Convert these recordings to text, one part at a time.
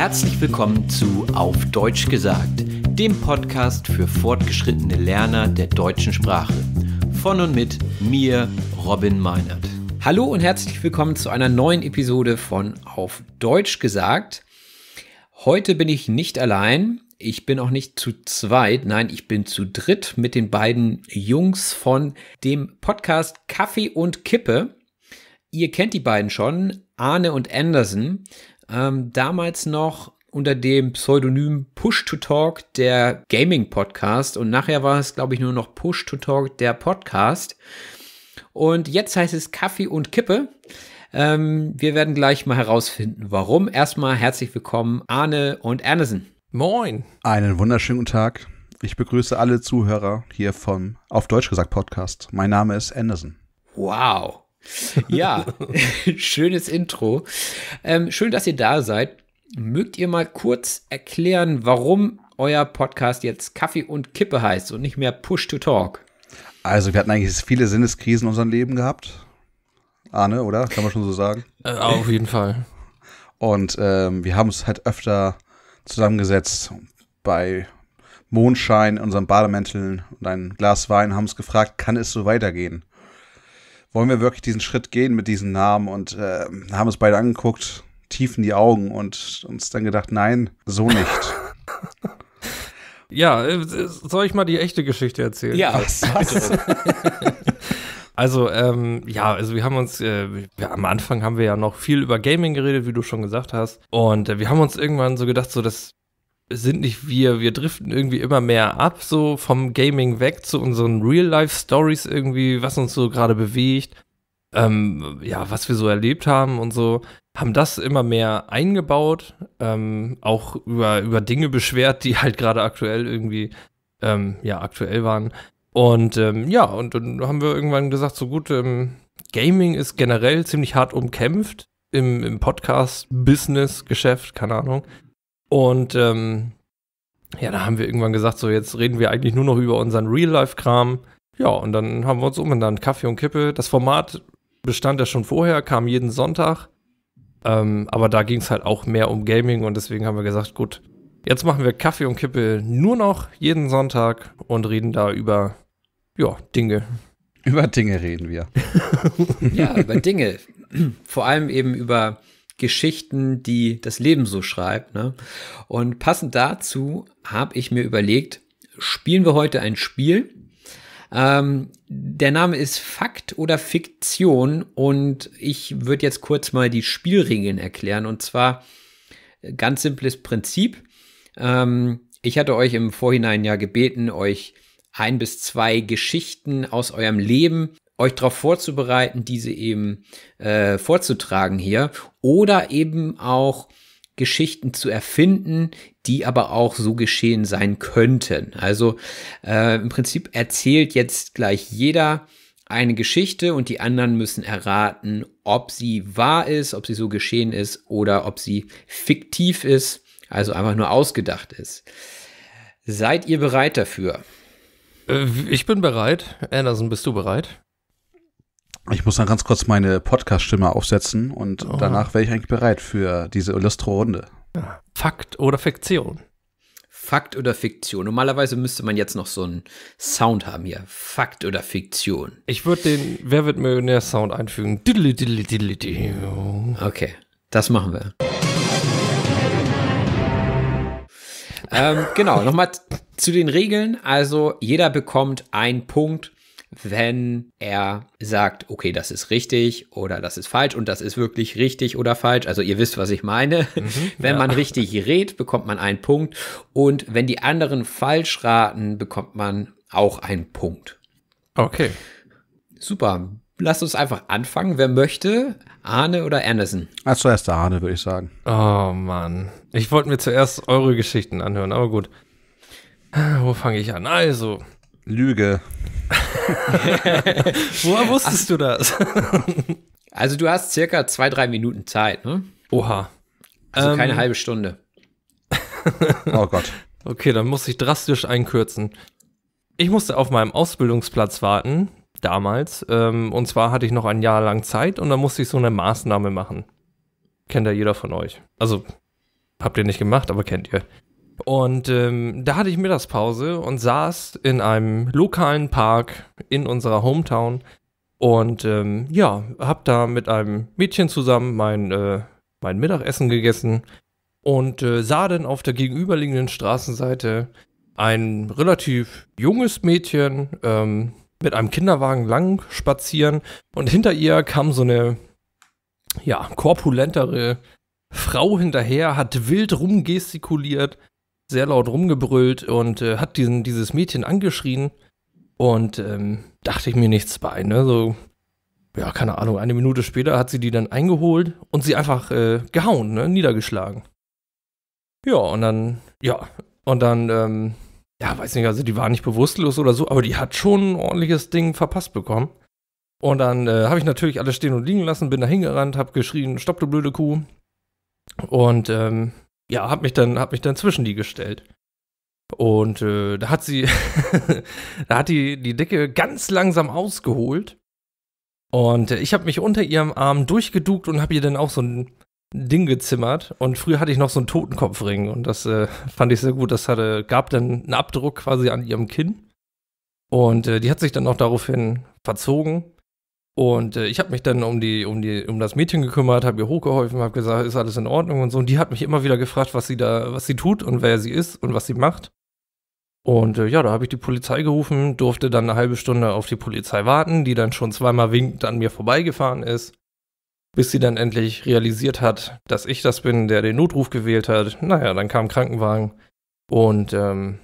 Herzlich willkommen zu Auf Deutsch gesagt, dem Podcast für fortgeschrittene Lerner der deutschen Sprache. Von und mit mir, Robin Meinert. Hallo und herzlich willkommen zu einer neuen Episode von Auf Deutsch gesagt. Heute bin ich nicht allein. Ich bin auch nicht zu zweit, nein, ich bin zu dritt mit den beiden Jungs von dem Podcast Kaffee und Kippe. Ihr kennt die beiden schon, Arne und Anderson. Ähm, damals noch unter dem Pseudonym Push to Talk der Gaming Podcast und nachher war es, glaube ich, nur noch Push to Talk der Podcast. Und jetzt heißt es Kaffee und Kippe. Ähm, wir werden gleich mal herausfinden, warum. Erstmal herzlich willkommen, Arne und Ernesen. Moin. Einen wunderschönen guten Tag. Ich begrüße alle Zuhörer hier vom Auf Deutsch gesagt Podcast. Mein Name ist Anderson. Wow. Ja, schönes Intro. Ähm, schön, dass ihr da seid. Mögt ihr mal kurz erklären, warum euer Podcast jetzt Kaffee und Kippe heißt und nicht mehr Push to Talk? Also, wir hatten eigentlich viele Sinneskrisen in unserem Leben gehabt. Arne, oder? Kann man schon so sagen? Äh, auf jeden Fall. Und ähm, wir haben uns halt öfter zusammengesetzt bei Mondschein unseren Bademänteln und ein Glas Wein, haben uns gefragt, kann es so weitergehen? wollen wir wirklich diesen Schritt gehen mit diesen Namen und äh, haben uns beide angeguckt, tief in die Augen und uns dann gedacht, nein, so nicht. ja, äh, soll ich mal die echte Geschichte erzählen? Ja, also, was? was? Also, ähm, ja, also wir haben uns, äh, ja, am Anfang haben wir ja noch viel über Gaming geredet, wie du schon gesagt hast. Und äh, wir haben uns irgendwann so gedacht, so das sind nicht wir. Wir driften irgendwie immer mehr ab, so vom Gaming weg zu unseren Real-Life-Stories irgendwie, was uns so gerade bewegt, ähm, ja, was wir so erlebt haben und so. Haben das immer mehr eingebaut, ähm, auch über, über Dinge beschwert, die halt gerade aktuell irgendwie, ähm, ja, aktuell waren. Und ähm, ja, und dann haben wir irgendwann gesagt, so gut, ähm, Gaming ist generell ziemlich hart umkämpft im, im Podcast-Business-Geschäft, keine Ahnung. Und ähm, ja, da haben wir irgendwann gesagt, so jetzt reden wir eigentlich nur noch über unseren Real-Life-Kram. Ja, und dann haben wir uns umbenannt, Kaffee und Kippe. Das Format bestand ja schon vorher, kam jeden Sonntag. Ähm, aber da ging es halt auch mehr um Gaming und deswegen haben wir gesagt, gut, jetzt machen wir Kaffee und Kippe nur noch jeden Sonntag und reden da über, ja, Dinge. Über Dinge reden wir. ja, über Dinge. Vor allem eben über Geschichten, die das Leben so schreibt. Ne? Und passend dazu habe ich mir überlegt, spielen wir heute ein Spiel. Ähm, der Name ist Fakt oder Fiktion und ich würde jetzt kurz mal die Spielregeln erklären. Und zwar äh, ganz simples Prinzip. Ähm, ich hatte euch im Vorhinein ja gebeten, euch ein bis zwei Geschichten aus eurem Leben euch darauf vorzubereiten, diese eben äh, vorzutragen hier oder eben auch Geschichten zu erfinden, die aber auch so geschehen sein könnten. Also äh, im Prinzip erzählt jetzt gleich jeder eine Geschichte und die anderen müssen erraten, ob sie wahr ist, ob sie so geschehen ist oder ob sie fiktiv ist, also einfach nur ausgedacht ist. Seid ihr bereit dafür? Äh, ich bin bereit. Anderson, bist du bereit? Ich muss dann ganz kurz meine Podcast-Stimme aufsetzen und oh. danach wäre ich eigentlich bereit für diese illustro Runde. Fakt oder Fiktion? Fakt oder Fiktion? Normalerweise müsste man jetzt noch so einen Sound haben hier. Fakt oder Fiktion? Ich würde den Wer wird Millionär-Sound einfügen. Okay, das machen wir. ähm, genau, nochmal zu den Regeln. Also jeder bekommt einen Punkt wenn er sagt, okay, das ist richtig oder das ist falsch und das ist wirklich richtig oder falsch. Also ihr wisst, was ich meine. Mhm, wenn ja. man richtig rät, bekommt man einen Punkt und wenn die anderen falsch raten, bekommt man auch einen Punkt. Okay. Super. Lasst uns einfach anfangen. Wer möchte? Arne oder Anderson? Als zuerst der Arne, würde ich sagen. Oh Mann. Ich wollte mir zuerst eure Geschichten anhören, aber gut. Wo fange ich an? Also. Lüge. Woher wusstest du das? also du hast circa zwei, drei Minuten Zeit, ne? Oha. Also ähm, keine halbe Stunde. oh Gott. Okay, dann muss ich drastisch einkürzen. Ich musste auf meinem Ausbildungsplatz warten, damals. Ähm, und zwar hatte ich noch ein Jahr lang Zeit und dann musste ich so eine Maßnahme machen. Kennt ja jeder von euch. Also, habt ihr nicht gemacht, aber kennt ihr. Und ähm, da hatte ich Mittagspause und saß in einem lokalen Park in unserer Hometown und ähm, ja, hab da mit einem Mädchen zusammen mein, äh, mein Mittagessen gegessen und äh, sah dann auf der gegenüberliegenden Straßenseite ein relativ junges Mädchen ähm, mit einem Kinderwagen lang spazieren und hinter ihr kam so eine ja korpulentere Frau hinterher, hat wild rumgestikuliert sehr laut rumgebrüllt und äh, hat diesen, dieses Mädchen angeschrien. Und ähm, dachte ich mir nichts bei, ne? So, ja, keine Ahnung, eine Minute später hat sie die dann eingeholt und sie einfach äh, gehauen, ne? Niedergeschlagen. Ja, und dann, ja, und dann, ähm, ja, weiß nicht, also die war nicht bewusstlos oder so, aber die hat schon ein ordentliches Ding verpasst bekommen. Und dann äh, habe ich natürlich alles stehen und liegen lassen, bin da hingerannt, habe geschrien, stopp, du blöde Kuh. Und ähm, ja, hab mich dann, hab mich dann zwischen die gestellt. Und äh, da hat sie, da hat die, die Dicke ganz langsam ausgeholt. Und äh, ich habe mich unter ihrem Arm durchgeduckt und habe ihr dann auch so ein Ding gezimmert. Und früher hatte ich noch so einen Totenkopfring und das äh, fand ich sehr gut. Das hatte, gab dann einen Abdruck quasi an ihrem Kinn. Und äh, die hat sich dann auch daraufhin verzogen. Und äh, ich habe mich dann um die, um die, um das Mädchen gekümmert, habe ihr hochgeholfen, habe gesagt, ist alles in Ordnung und so. Und die hat mich immer wieder gefragt, was sie da, was sie tut und wer sie ist und was sie macht. Und äh, ja, da habe ich die Polizei gerufen, durfte dann eine halbe Stunde auf die Polizei warten, die dann schon zweimal winkend an mir vorbeigefahren ist, bis sie dann endlich realisiert hat, dass ich das bin, der den Notruf gewählt hat. Naja, dann kam Krankenwagen und ähm,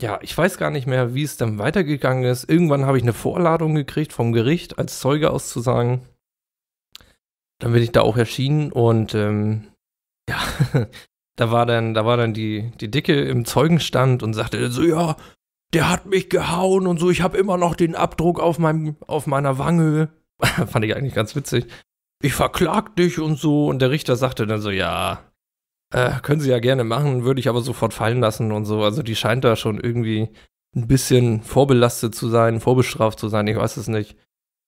ja, ich weiß gar nicht mehr, wie es dann weitergegangen ist. Irgendwann habe ich eine Vorladung gekriegt vom Gericht, als Zeuge auszusagen. Dann bin ich da auch erschienen und ähm, ja, da war dann, da war dann die, die Dicke im Zeugenstand und sagte so, ja, der hat mich gehauen und so, ich habe immer noch den Abdruck auf, meinem, auf meiner Wange. Fand ich eigentlich ganz witzig. Ich verklag dich und so. Und der Richter sagte dann so, ja, äh, können sie ja gerne machen, würde ich aber sofort fallen lassen und so. Also die scheint da schon irgendwie ein bisschen vorbelastet zu sein, vorbestraft zu sein, ich weiß es nicht.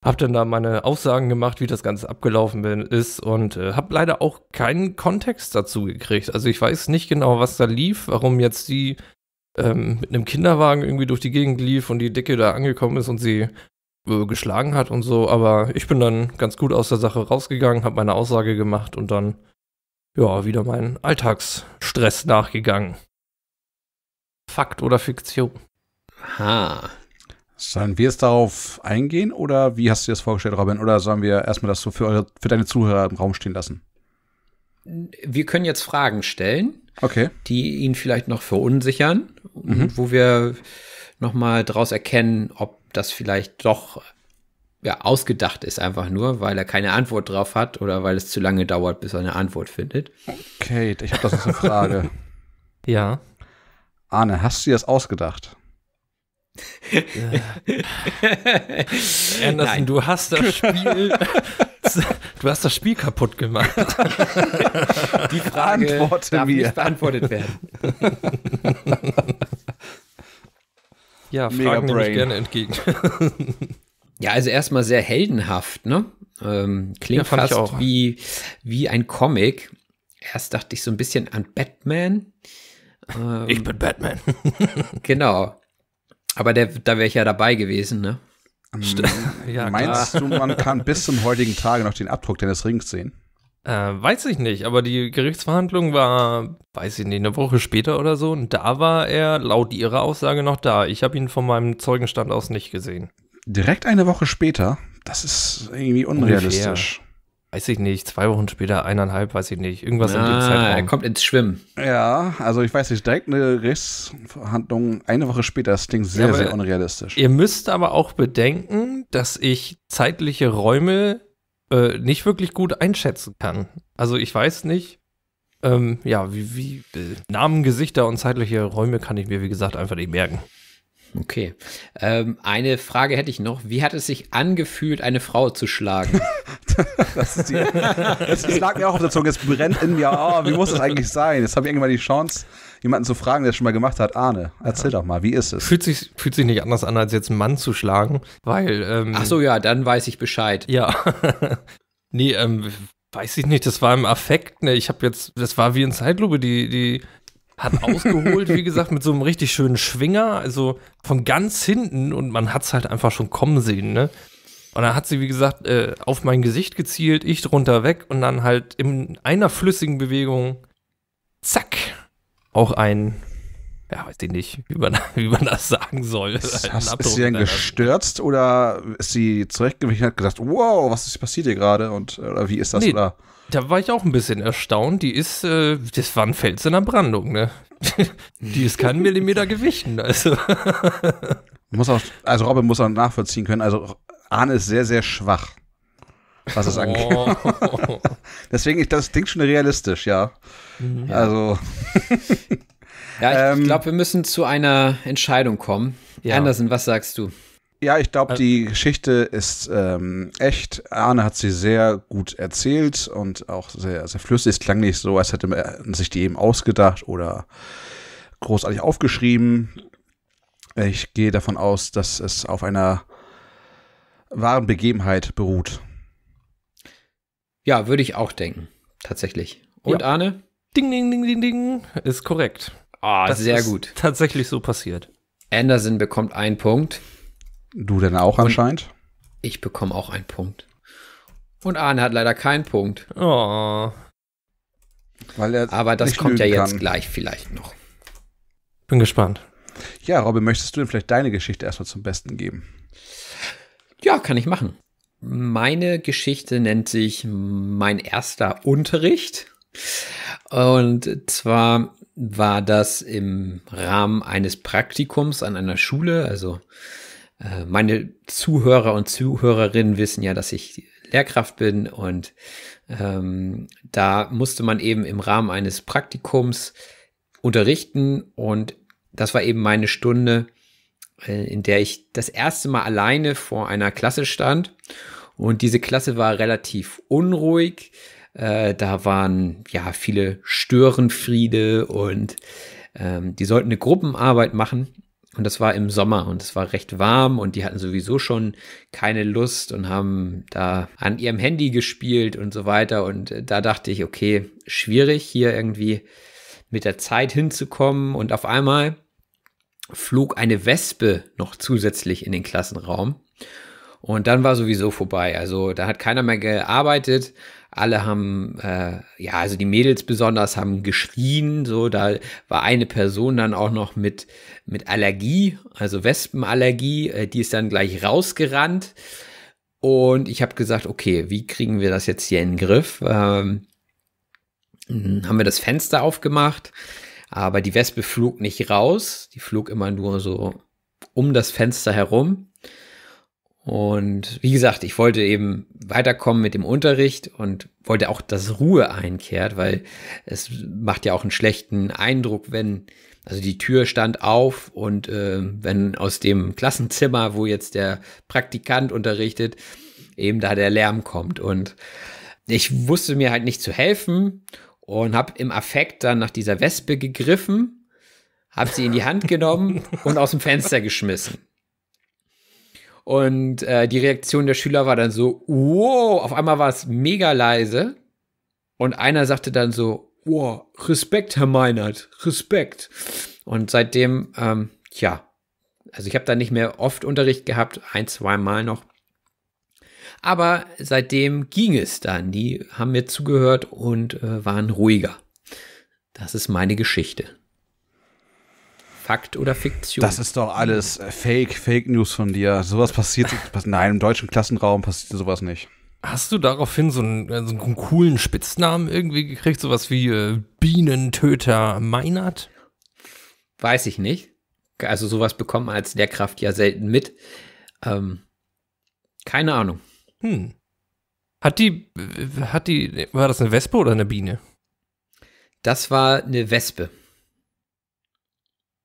Hab dann da meine Aussagen gemacht, wie das Ganze abgelaufen ist und äh, hab leider auch keinen Kontext dazu gekriegt. Also ich weiß nicht genau, was da lief, warum jetzt die ähm, mit einem Kinderwagen irgendwie durch die Gegend lief und die Dicke da angekommen ist und sie äh, geschlagen hat und so. Aber ich bin dann ganz gut aus der Sache rausgegangen, hab meine Aussage gemacht und dann ja, wieder meinen Alltagsstress nachgegangen. Fakt oder Fiktion? Ha. Sollen wir es darauf eingehen oder wie hast du dir das vorgestellt, Robin? Oder sollen wir erstmal das so für, eure, für deine Zuhörer im Raum stehen lassen? Wir können jetzt Fragen stellen, okay. die ihn vielleicht noch verunsichern, mhm. wo wir nochmal daraus erkennen, ob das vielleicht doch ja, ausgedacht ist, einfach nur, weil er keine Antwort drauf hat oder weil es zu lange dauert, bis er eine Antwort findet. Kate, ich habe das noch eine Frage. ja. Arne, hast du dir das ausgedacht? Äh. Anderson, Nein. du hast das Spiel. Du hast das Spiel kaputt gemacht. Die Frage Antworte darf mir. nicht beantwortet werden. Ja, Fragen Brain. nehme ich gerne entgegen. Ja, also erstmal sehr heldenhaft, ne? Ähm, klingt ja, fast wie, wie ein Comic. Erst dachte ich so ein bisschen an Batman. Ähm, ich bin Batman. genau. Aber der, da wäre ich ja dabei gewesen, ne? Ähm, St ja, Meinst klar. du, man kann bis zum heutigen Tage noch den Abdruck deines Rings sehen? Äh, weiß ich nicht, aber die Gerichtsverhandlung war, weiß ich nicht, eine Woche später oder so. Und da war er laut ihrer Aussage noch da. Ich habe ihn von meinem Zeugenstand aus nicht gesehen direkt eine Woche später, das ist irgendwie unrealistisch. Ungefähr. Weiß ich nicht, zwei Wochen später, eineinhalb, weiß ich nicht. Irgendwas ah, in dem ah, Zeitraum. Er kommt ins Schwimmen. Ja, also ich weiß nicht, direkt eine Rechtsverhandlung eine Woche später, das klingt sehr, ja, sehr unrealistisch. Ihr müsst aber auch bedenken, dass ich zeitliche Räume äh, nicht wirklich gut einschätzen kann. Also ich weiß nicht, ähm, ja, wie, wie äh, Namen, Gesichter und zeitliche Räume kann ich mir, wie gesagt, einfach nicht merken. Okay. Ähm, eine Frage hätte ich noch. Wie hat es sich angefühlt, eine Frau zu schlagen? das, ist die, das, das lag mir auch auf der Zunge. Es brennt in mir. Oh, wie muss das eigentlich sein? Jetzt habe ich irgendwann die Chance, jemanden zu fragen, der es schon mal gemacht hat. Arne, erzähl ja. doch mal, wie ist es? Fühlt sich, fühlt sich nicht anders an, als jetzt einen Mann zu schlagen, weil. Ähm, Ach so, ja, dann weiß ich Bescheid. Ja. nee, ähm, weiß ich nicht. Das war im Affekt. Ne? Ich habe jetzt. Das war wie in Zeitlupe, die. die hat ausgeholt, wie gesagt, mit so einem richtig schönen Schwinger, also von ganz hinten und man hat es halt einfach schon kommen sehen, ne? Und dann hat sie, wie gesagt, äh, auf mein Gesicht gezielt, ich drunter weg und dann halt in einer flüssigen Bewegung, zack, auch ein ja, weiß ich nicht, wie man, wie man das sagen soll. Ist, hast, ist sie denn gestürzt oder ist sie zurechtgewichen und hat gesagt, wow, was ist passiert hier gerade und oder wie ist das? Nee, oder? Da war ich auch ein bisschen erstaunt. Die ist, äh, das war ein Fels in der Brandung, ne? Die ist kein Millimeter gewichen. Also. muss auch, also Robin muss auch nachvollziehen können. Also Arne ist sehr, sehr schwach. Was es angeht. Oh. Deswegen, ich, das klingt schon realistisch, ja. Mhm. Also. Ja, ich, ähm, glaube, wir müssen zu einer Entscheidung kommen. Ja. Anderson, was sagst du? Ja, ich glaube, äh. die Geschichte ist ähm, echt. Arne hat sie sehr gut erzählt und auch sehr, sehr flüssig. Es klang nicht so, als hätte man äh, sich die eben ausgedacht oder großartig aufgeschrieben. Ich gehe davon aus, dass es auf einer wahren Begebenheit beruht. Ja, würde ich auch denken, tatsächlich. Und ja. Arne? Ding, ding, ding, ding, ding. Ist korrekt. Ah, das sehr ist gut. Tatsächlich so passiert. Anderson bekommt einen Punkt. Du denn auch anscheinend? Ich bekomme auch einen Punkt. Und Arne hat leider keinen Punkt. Oh. Weil er Aber das kommt ja jetzt kann. gleich vielleicht noch. Bin gespannt. Ja, Robin, möchtest du denn vielleicht deine Geschichte erstmal zum Besten geben? Ja, kann ich machen. Meine Geschichte nennt sich Mein erster Unterricht. Und zwar war das im Rahmen eines Praktikums an einer Schule. Also äh, meine Zuhörer und Zuhörerinnen wissen ja, dass ich Lehrkraft bin und ähm, da musste man eben im Rahmen eines Praktikums unterrichten und das war eben meine Stunde, äh, in der ich das erste Mal alleine vor einer Klasse stand und diese Klasse war relativ unruhig. Äh, da waren ja viele Störenfriede und ähm, die sollten eine Gruppenarbeit machen. Und das war im Sommer und es war recht warm und die hatten sowieso schon keine Lust und haben da an ihrem Handy gespielt und so weiter. Und äh, da dachte ich, okay, schwierig hier irgendwie mit der Zeit hinzukommen. Und auf einmal flog eine Wespe noch zusätzlich in den Klassenraum. Und dann war sowieso vorbei. Also da hat keiner mehr gearbeitet alle haben, äh, ja, also die Mädels besonders haben geschrien, so, da war eine Person dann auch noch mit, mit Allergie, also Wespenallergie, äh, die ist dann gleich rausgerannt und ich habe gesagt, okay, wie kriegen wir das jetzt hier in den Griff? Ähm, haben wir das Fenster aufgemacht, aber die Wespe flog nicht raus, die flog immer nur so um das Fenster herum und wie gesagt, ich wollte eben weiterkommen mit dem Unterricht und wollte auch, dass Ruhe einkehrt, weil es macht ja auch einen schlechten Eindruck, wenn, also die Tür stand auf und äh, wenn aus dem Klassenzimmer, wo jetzt der Praktikant unterrichtet, eben da der Lärm kommt. Und ich wusste mir halt nicht zu helfen und habe im Affekt dann nach dieser Wespe gegriffen, habe sie in die Hand genommen und aus dem Fenster geschmissen. Und äh, die Reaktion der Schüler war dann so, wow, auf einmal war es mega leise. Und einer sagte dann so, wow, Respekt, Herr Meinert, Respekt. Und seitdem, ähm, tja, also ich habe da nicht mehr oft Unterricht gehabt, ein, zwei Mal noch. Aber seitdem ging es dann. Die haben mir zugehört und äh, waren ruhiger. Das ist meine Geschichte. Fakt oder Fiktion? Das ist doch alles Fake, Fake News von dir. Sowas passiert, nein, im deutschen Klassenraum passiert sowas nicht. Hast du daraufhin so einen, äh, so einen coolen Spitznamen irgendwie gekriegt? Sowas wie äh, Bienentöter Meinert? Weiß ich nicht. Also sowas bekommen als Lehrkraft ja selten mit. Ähm, keine Ahnung. Hm. Hat die, äh, hat die, war das eine Wespe oder eine Biene? Das war eine Wespe.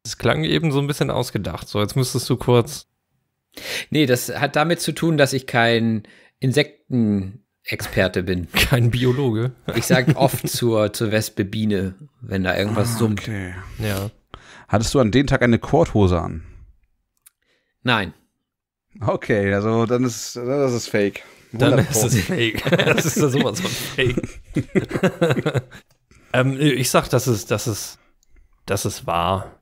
Das klang eben so ein bisschen ausgedacht. So, jetzt müsstest du kurz. Nee, das hat damit zu tun, dass ich kein Insektenexperte bin. Kein Biologe. Ich sage oft zur, zur Wespe Biene, wenn da irgendwas ah, summt. Okay. Ja. Hattest du an dem Tag eine Korthose an? Nein. Okay, also dann ist das ist fake. Dann ist es fake. Das ist ja sowas von fake. ähm, ich sag, das ist, das ist, das ist wahr.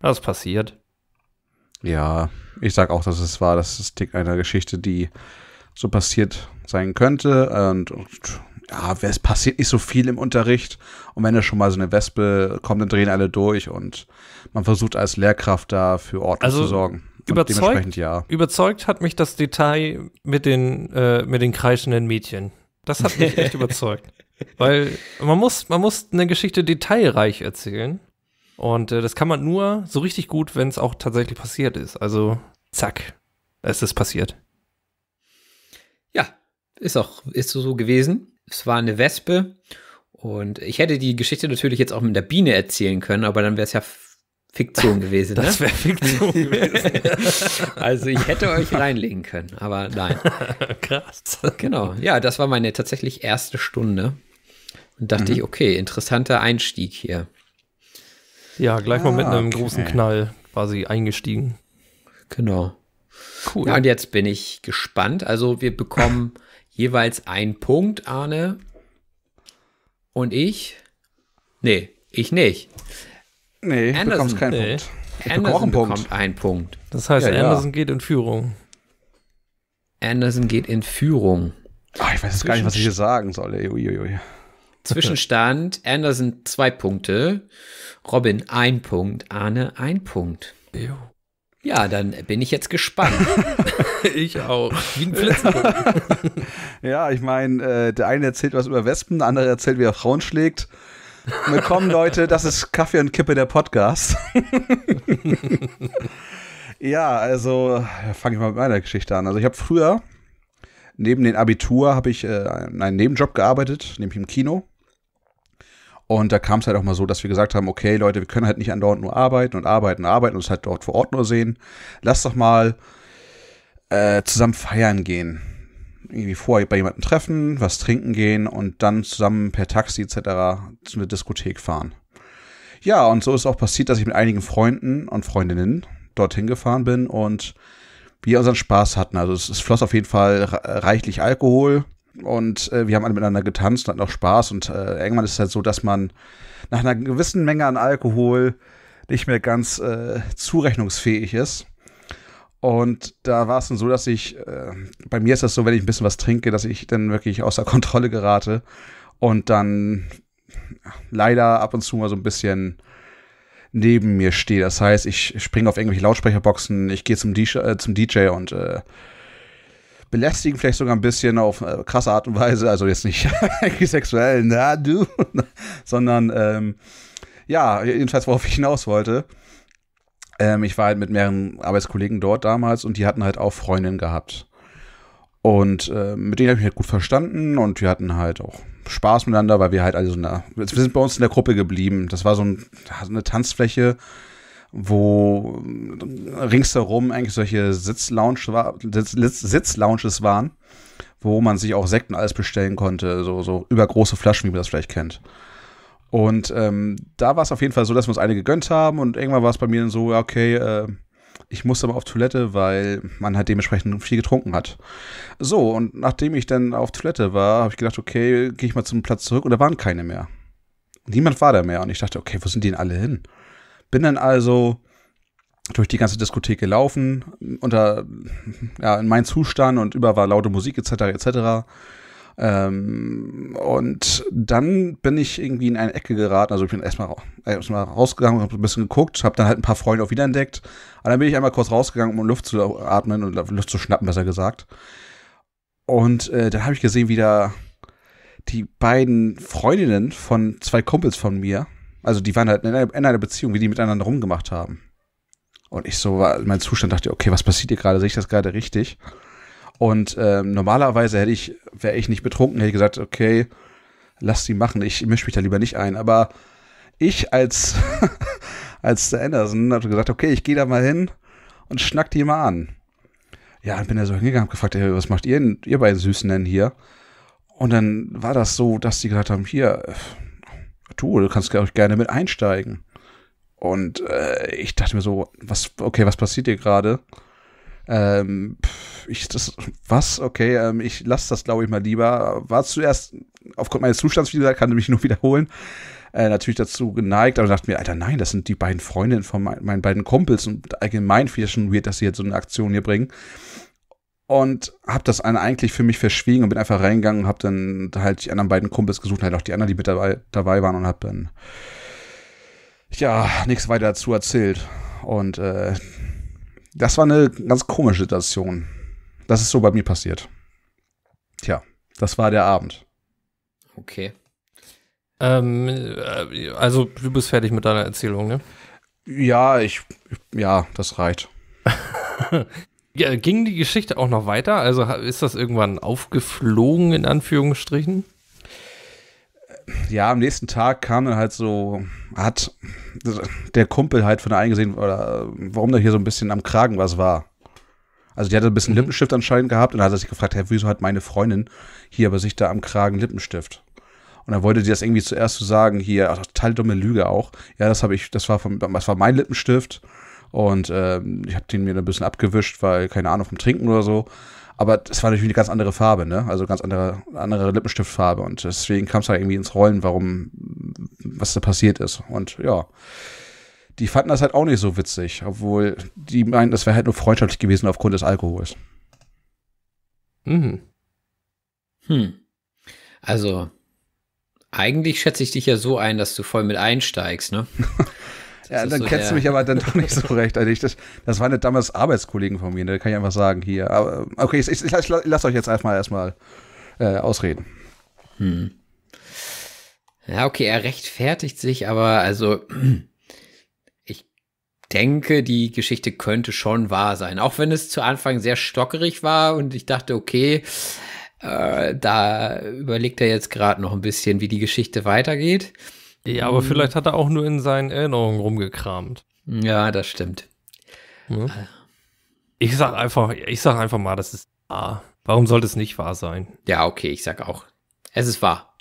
Das passiert. Ja, ich sag auch, dass es war, das ist einer Geschichte, die so passiert sein könnte. Und, und ja, es passiert nicht so viel im Unterricht. Und wenn da schon mal so eine Wespe kommt, dann drehen alle durch und man versucht als Lehrkraft da für Ordnung also, zu sorgen. Und überzeugt, ja. überzeugt hat mich das Detail mit den, äh, mit den kreischenden Mädchen. Das hat mich echt überzeugt. Weil man muss, man muss eine Geschichte detailreich erzählen. Und äh, das kann man nur so richtig gut, wenn es auch tatsächlich passiert ist. Also zack, es ist passiert. Ja, ist auch ist so gewesen. Es war eine Wespe und ich hätte die Geschichte natürlich jetzt auch mit der Biene erzählen können, aber dann wäre es ja Fiktion gewesen. Ne? Das wäre Fiktion gewesen. also ich hätte euch reinlegen können, aber nein. Krass. Genau. Ja, das war meine tatsächlich erste Stunde. Und dachte mhm. ich, okay, interessanter Einstieg hier. Ja, gleich ah, mal mit ah, einem okay. großen Knall quasi eingestiegen. Genau. Cool. Ja, und jetzt bin ich gespannt. Also wir bekommen jeweils einen Punkt, Arne und ich. Nee, ich nicht. Nee, Anderson, bekommst keinen nee. Punkt. Ich Anderson bekommt Punkt. einen Punkt. Das heißt, ja, Anderson ja. geht in Führung. Anderson geht in Führung. Ach, ich weiß jetzt gar nicht, was ich hier sagen soll. Uiuiui. Zwischenstand: Anderson zwei Punkte, Robin ein Punkt, Arne ein Punkt. Ja, dann bin ich jetzt gespannt. ich auch. Wie ein Blitzpunkt. ja, ich meine, äh, der eine erzählt was über Wespen, der andere erzählt, wie er Frauen schlägt. Willkommen, Leute, das ist Kaffee und Kippe der Podcast. ja, also fange ich mal mit meiner Geschichte an. Also ich habe früher, neben dem Abitur, habe ich äh, einen Nebenjob gearbeitet, nämlich im Kino. Und da kam es halt auch mal so, dass wir gesagt haben, okay, Leute, wir können halt nicht andauernd nur arbeiten und arbeiten und arbeiten und uns halt dort vor Ort nur sehen. Lass doch mal äh, zusammen feiern gehen. Irgendwie vorher bei jemandem treffen, was trinken gehen und dann zusammen per Taxi etc. zu einer Diskothek fahren. Ja, und so ist auch passiert, dass ich mit einigen Freunden und Freundinnen dorthin gefahren bin und wir unseren Spaß hatten. Also es, es floss auf jeden Fall reichlich Alkohol und äh, wir haben alle miteinander getanzt und hatten auch Spaß. Und äh, irgendwann ist es halt so, dass man nach einer gewissen Menge an Alkohol nicht mehr ganz äh, zurechnungsfähig ist. Und da war es dann so, dass ich, äh, bei mir ist das so, wenn ich ein bisschen was trinke, dass ich dann wirklich außer Kontrolle gerate und dann leider ab und zu mal so ein bisschen neben mir stehe. Das heißt, ich springe auf irgendwelche Lautsprecherboxen, ich gehe zum, DJ, äh, zum DJ und äh, belästigen, vielleicht sogar ein bisschen auf äh, krasse Art und Weise, also jetzt nicht sexuell, na du, sondern ähm, ja, jedenfalls worauf ich hinaus wollte. Ähm, ich war halt mit mehreren Arbeitskollegen dort damals und die hatten halt auch Freundinnen gehabt. Und äh, mit denen habe ich mich halt gut verstanden und wir hatten halt auch Spaß miteinander, weil wir halt alle so eine. Wir sind bei uns in der Gruppe geblieben. Das war so, ein, so eine Tanzfläche wo äh, ringsherum eigentlich solche Sitzlounge Sitz, Sitzlounges waren, wo man sich auch Sekten alles bestellen konnte, so, so übergroße Flaschen, wie man das vielleicht kennt. Und ähm, da war es auf jeden Fall so, dass wir uns eine gegönnt haben und irgendwann war es bei mir dann so, okay, äh, ich musste aber auf Toilette, weil man halt dementsprechend viel getrunken hat. So, und nachdem ich dann auf Toilette war, habe ich gedacht, okay, gehe ich mal zum Platz zurück und da waren keine mehr. Niemand war da mehr und ich dachte, okay, wo sind die denn alle hin? Bin dann also durch die ganze Diskothek gelaufen, unter, ja, in meinem Zustand und über war laute Musik etc. etc. Ähm, und dann bin ich irgendwie in eine Ecke geraten. Also ich bin erstmal erst rausgegangen, hab ein bisschen geguckt, hab dann halt ein paar Freunde auch wiederentdeckt. Und dann bin ich einmal kurz rausgegangen, um Luft zu atmen und Luft zu schnappen, besser gesagt. Und äh, dann habe ich gesehen, wie da die beiden Freundinnen von zwei Kumpels von mir also die waren halt in einer, in einer Beziehung, wie die miteinander rumgemacht haben. Und ich so war, mein Zustand dachte, okay, was passiert hier gerade? Sehe ich das gerade richtig? Und ähm, normalerweise hätte ich, wäre ich nicht betrunken, hätte ich gesagt, okay, lass sie machen, ich mische mich da lieber nicht ein. Aber ich als, als der Anderson habe gesagt, okay, ich gehe da mal hin und schnack die mal an. Ja, dann bin da so hingegangen, hab gefragt, hey, was macht ihr, denn, ihr beiden Süßen denn hier? Und dann war das so, dass die gesagt haben, hier, du, du kannst auch gerne mit einsteigen. Und äh, ich dachte mir so, was, okay, was passiert hier gerade? Ähm, ich, das, was? Okay, ähm, ich lasse das, glaube ich, mal lieber. War zuerst, aufgrund meines Zustands, wie gesagt, kann ich mich nur wiederholen, äh, natürlich dazu geneigt, aber dachte mir, Alter, nein, das sind die beiden Freundinnen von mein, meinen beiden Kumpels und allgemein finde ich das schon weird, dass sie jetzt so eine Aktion hier bringen und habe das eine eigentlich für mich verschwiegen und bin einfach reingegangen und habe dann halt die anderen beiden Kumpels gesucht, halt auch die anderen, die mit dabei, dabei waren und habe dann ja nichts weiter dazu erzählt. Und äh, das war eine ganz komische Situation. Das ist so bei mir passiert. Tja, das war der Abend. Okay. Ähm, äh, also du bist fertig mit deiner Erzählung, ne? Ja, ich, ja, das reicht. Ja, äh, ging die Geschichte auch noch weiter? Also ist das irgendwann aufgeflogen, in Anführungsstrichen? ja, am nächsten Tag kam dann halt so, hat der Kumpel halt von der eingesehen, oder warum da hier so ein bisschen am Kragen was war. Also die hatte ein bisschen mhm. Lippenstift anscheinend gehabt und dann hat er sich gefragt, hey, wieso hat meine Freundin hier aber sich da am Kragen Lippenstift? Und dann wollte die das irgendwie zuerst so sagen, hier, total dumme Lüge auch. Ja, das habe ich, das war, vom, das war mein Lippenstift. Und äh, ich habe den mir ein bisschen abgewischt, weil, keine Ahnung, vom Trinken oder so. Aber es war natürlich eine ganz andere Farbe, ne? Also ganz andere, andere Lippenstiftfarbe. Und deswegen kam es halt irgendwie ins Rollen, warum, was da passiert ist. Und ja die fanden das halt auch nicht so witzig, obwohl die meinen, das wäre halt nur freundschaftlich gewesen aufgrund des Alkohols. Mhm. Hm. Also, eigentlich schätze ich dich ja so ein, dass du voll mit einsteigst, ne? Ja, dann so kennst du mich aber dann doch nicht so recht. Also ich, das, das waren damals Arbeitskollegen von mir, ne? da kann ich einfach sagen, hier. Aber, okay, ich, ich, ich lasse euch jetzt erstmal erstmal äh, ausreden. Hm. Ja, okay, er rechtfertigt sich, aber also ich denke, die Geschichte könnte schon wahr sein. Auch wenn es zu Anfang sehr stockerig war und ich dachte, okay, äh, da überlegt er jetzt gerade noch ein bisschen, wie die Geschichte weitergeht. Ja, aber mhm. vielleicht hat er auch nur in seinen Erinnerungen rumgekramt. Ja, das stimmt. Hm? Ich sag einfach, ich sag einfach mal, das ist wahr. Warum sollte es nicht wahr sein? Ja, okay, ich sag auch. Es ist wahr.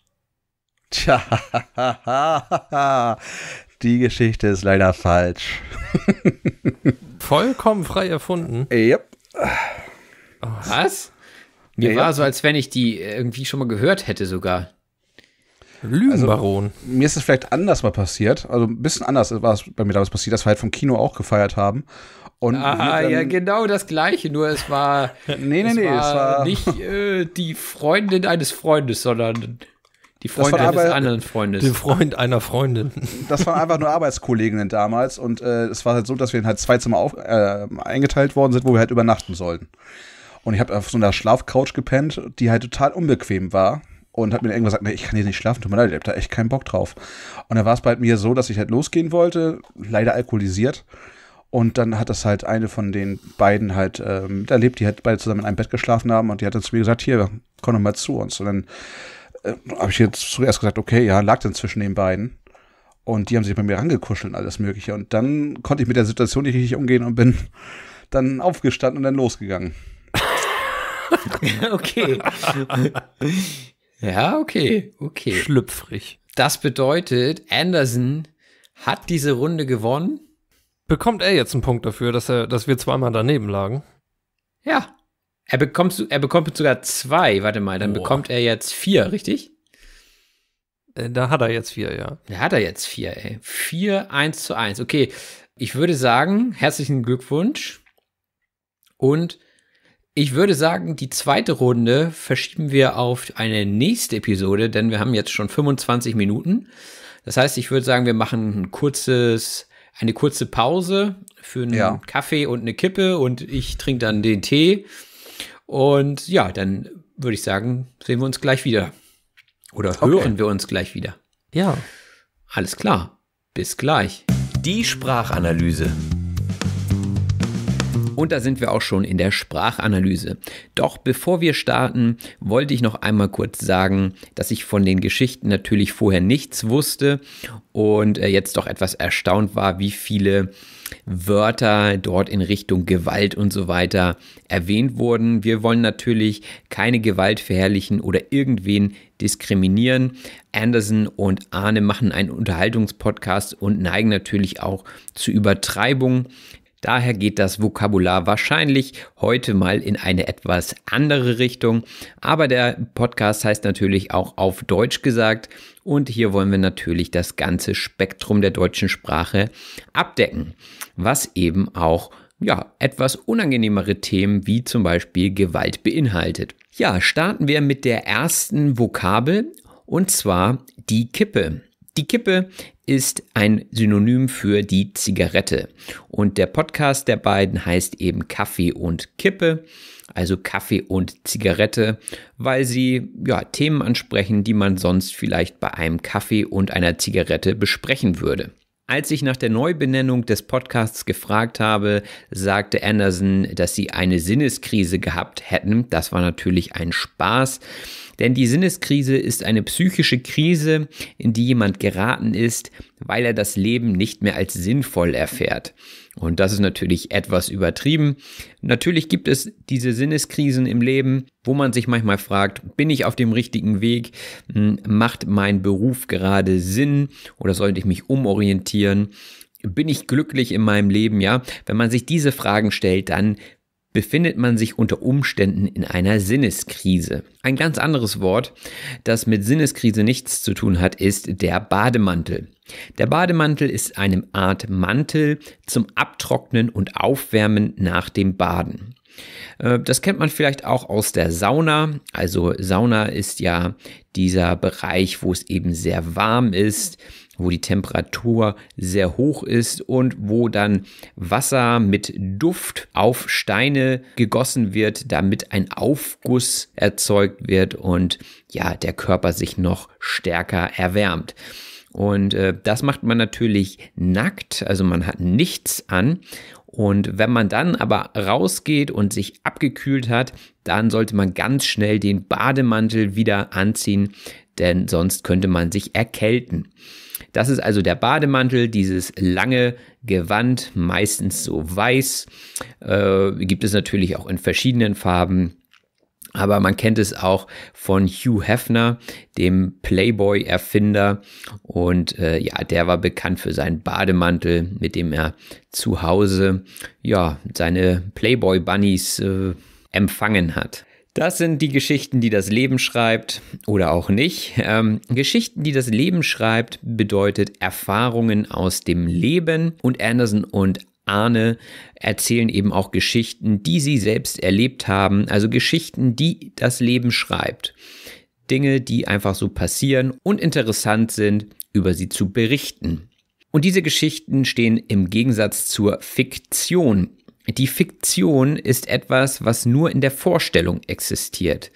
Tja, die Geschichte ist leider falsch. Vollkommen frei erfunden. Yep. Was? Mir yep. war so, als wenn ich die irgendwie schon mal gehört hätte sogar. Lügenbaron. Also, mir ist es vielleicht anders mal passiert. Also ein bisschen anders war es bei mir damals passiert, dass wir halt vom Kino auch gefeiert haben. Und ah, ja, genau das Gleiche, nur es war. nee, nee, es nee, war es war. Nicht äh, die Freundin eines Freundes, sondern die Freundin eines Arbeit anderen Freundes. Den Freund einer Freundin. Das waren einfach nur Arbeitskolleginnen damals und äh, es war halt so, dass wir in halt zwei Zimmer auf, äh, eingeteilt worden sind, wo wir halt übernachten sollten. Und ich habe auf so einer Schlafcouch gepennt, die halt total unbequem war und hat mir irgendwann gesagt, nee, ich kann hier nicht schlafen, tut mir leid, ich hab da echt keinen Bock drauf. Und dann war es bei mir so, dass ich halt losgehen wollte, leider alkoholisiert. Und dann hat das halt eine von den beiden halt ähm, erlebt, die halt beide zusammen in einem Bett geschlafen haben und die hat dann zu mir gesagt, hier, komm doch mal zu uns. Und dann äh, habe ich jetzt zuerst gesagt, okay, ja, lag dann zwischen den beiden. Und die haben sich bei mir rangekuschelt und alles Mögliche. Und dann konnte ich mit der Situation nicht richtig umgehen und bin dann aufgestanden und dann losgegangen. okay. Ja, okay, okay. Schlüpfrig. Das bedeutet, Anderson hat diese Runde gewonnen. Bekommt er jetzt einen Punkt dafür, dass, er, dass wir zweimal daneben lagen? Ja. Er bekommt, er bekommt sogar zwei, warte mal, dann Boah. bekommt er jetzt vier, richtig? Äh, da hat er jetzt vier, ja. Da hat er jetzt vier, ey. Vier, eins zu eins. Okay, ich würde sagen, herzlichen Glückwunsch. Und ich würde sagen, die zweite Runde verschieben wir auf eine nächste Episode, denn wir haben jetzt schon 25 Minuten. Das heißt, ich würde sagen, wir machen ein kurzes, eine kurze Pause für einen ja. Kaffee und eine Kippe und ich trinke dann den Tee. Und ja, dann würde ich sagen, sehen wir uns gleich wieder. Oder okay. hören wir uns gleich wieder. Ja. Alles klar. Bis gleich. Die Sprachanalyse. Und da sind wir auch schon in der Sprachanalyse. Doch bevor wir starten, wollte ich noch einmal kurz sagen, dass ich von den Geschichten natürlich vorher nichts wusste und äh, jetzt doch etwas erstaunt war, wie viele Wörter dort in Richtung Gewalt und so weiter erwähnt wurden. Wir wollen natürlich keine Gewalt verherrlichen oder irgendwen diskriminieren. Anderson und Arne machen einen Unterhaltungspodcast und neigen natürlich auch zu Übertreibung. Daher geht das Vokabular wahrscheinlich heute mal in eine etwas andere Richtung. Aber der Podcast heißt natürlich auch auf Deutsch gesagt. Und hier wollen wir natürlich das ganze Spektrum der deutschen Sprache abdecken. Was eben auch ja, etwas unangenehmere Themen wie zum Beispiel Gewalt beinhaltet. Ja, starten wir mit der ersten Vokabel und zwar die Kippe. Die Kippe ist ein Synonym für die Zigarette. Und der Podcast der beiden heißt eben Kaffee und Kippe, also Kaffee und Zigarette, weil sie ja, Themen ansprechen, die man sonst vielleicht bei einem Kaffee und einer Zigarette besprechen würde. Als ich nach der Neubenennung des Podcasts gefragt habe, sagte Anderson, dass sie eine Sinneskrise gehabt hätten. Das war natürlich ein Spaß. Denn die Sinneskrise ist eine psychische Krise, in die jemand geraten ist, weil er das Leben nicht mehr als sinnvoll erfährt. Und das ist natürlich etwas übertrieben. Natürlich gibt es diese Sinneskrisen im Leben, wo man sich manchmal fragt, bin ich auf dem richtigen Weg? Hm, macht mein Beruf gerade Sinn oder sollte ich mich umorientieren? Bin ich glücklich in meinem Leben? Ja, wenn man sich diese Fragen stellt, dann befindet man sich unter Umständen in einer Sinneskrise. Ein ganz anderes Wort, das mit Sinneskrise nichts zu tun hat, ist der Bademantel. Der Bademantel ist eine Art Mantel zum Abtrocknen und Aufwärmen nach dem Baden. Äh, das kennt man vielleicht auch aus der Sauna. Also Sauna ist ja dieser Bereich, wo es eben sehr warm ist wo die Temperatur sehr hoch ist und wo dann Wasser mit Duft auf Steine gegossen wird, damit ein Aufguss erzeugt wird und ja, der Körper sich noch stärker erwärmt. Und äh, das macht man natürlich nackt, also man hat nichts an. Und wenn man dann aber rausgeht und sich abgekühlt hat, dann sollte man ganz schnell den Bademantel wieder anziehen, denn sonst könnte man sich erkälten. Das ist also der Bademantel, dieses lange Gewand, meistens so weiß. Äh, gibt es natürlich auch in verschiedenen Farben. Aber man kennt es auch von Hugh Hefner, dem Playboy-Erfinder. Und äh, ja, der war bekannt für seinen Bademantel, mit dem er zu Hause ja seine Playboy-Bunnies äh, empfangen hat. Das sind die Geschichten, die das Leben schreibt oder auch nicht. Ähm, Geschichten, die das Leben schreibt, bedeutet Erfahrungen aus dem Leben und Anderson und Arne erzählen eben auch Geschichten, die sie selbst erlebt haben, also Geschichten, die das Leben schreibt. Dinge, die einfach so passieren und interessant sind, über sie zu berichten. Und diese Geschichten stehen im Gegensatz zur Fiktion. Die Fiktion ist etwas, was nur in der Vorstellung existiert.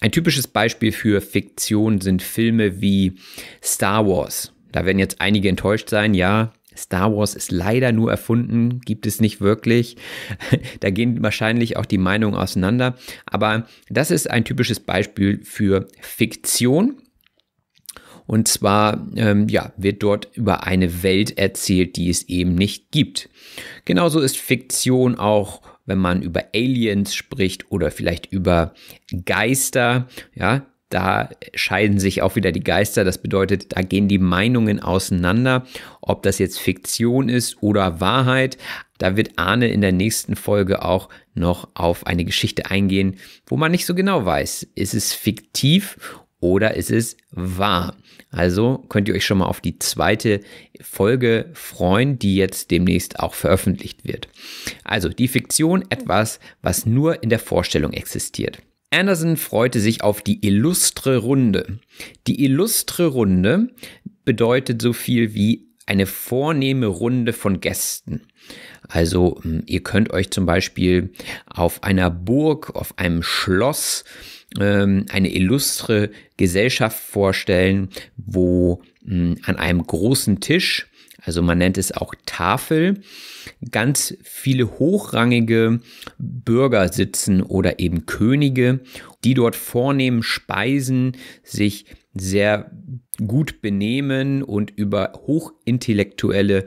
Ein typisches Beispiel für Fiktion sind Filme wie Star Wars. Da werden jetzt einige enttäuscht sein, ja. Star Wars ist leider nur erfunden, gibt es nicht wirklich. Da gehen wahrscheinlich auch die Meinungen auseinander. Aber das ist ein typisches Beispiel für Fiktion, und zwar ähm, ja, wird dort über eine Welt erzählt, die es eben nicht gibt. Genauso ist Fiktion auch wenn man über Aliens spricht oder vielleicht über Geister, ja, da scheiden sich auch wieder die Geister. Das bedeutet, da gehen die Meinungen auseinander, ob das jetzt Fiktion ist oder Wahrheit. Da wird Arne in der nächsten Folge auch noch auf eine Geschichte eingehen, wo man nicht so genau weiß, ist es fiktiv oder ist es wahr. Also könnt ihr euch schon mal auf die zweite Folge freuen, die jetzt demnächst auch veröffentlicht wird. Also die Fiktion etwas, was nur in der Vorstellung existiert. Anderson freute sich auf die illustre Runde. Die illustre Runde bedeutet so viel wie eine vornehme Runde von Gästen. Also hm, ihr könnt euch zum Beispiel auf einer Burg, auf einem Schloss ähm, eine illustre Gesellschaft vorstellen, wo mh, hm, an einem großen Tisch, also man nennt es auch Tafel, ganz viele hochrangige Bürger sitzen oder eben Könige, die dort vornehmen Speisen sich sehr gut benehmen und über hochintellektuelle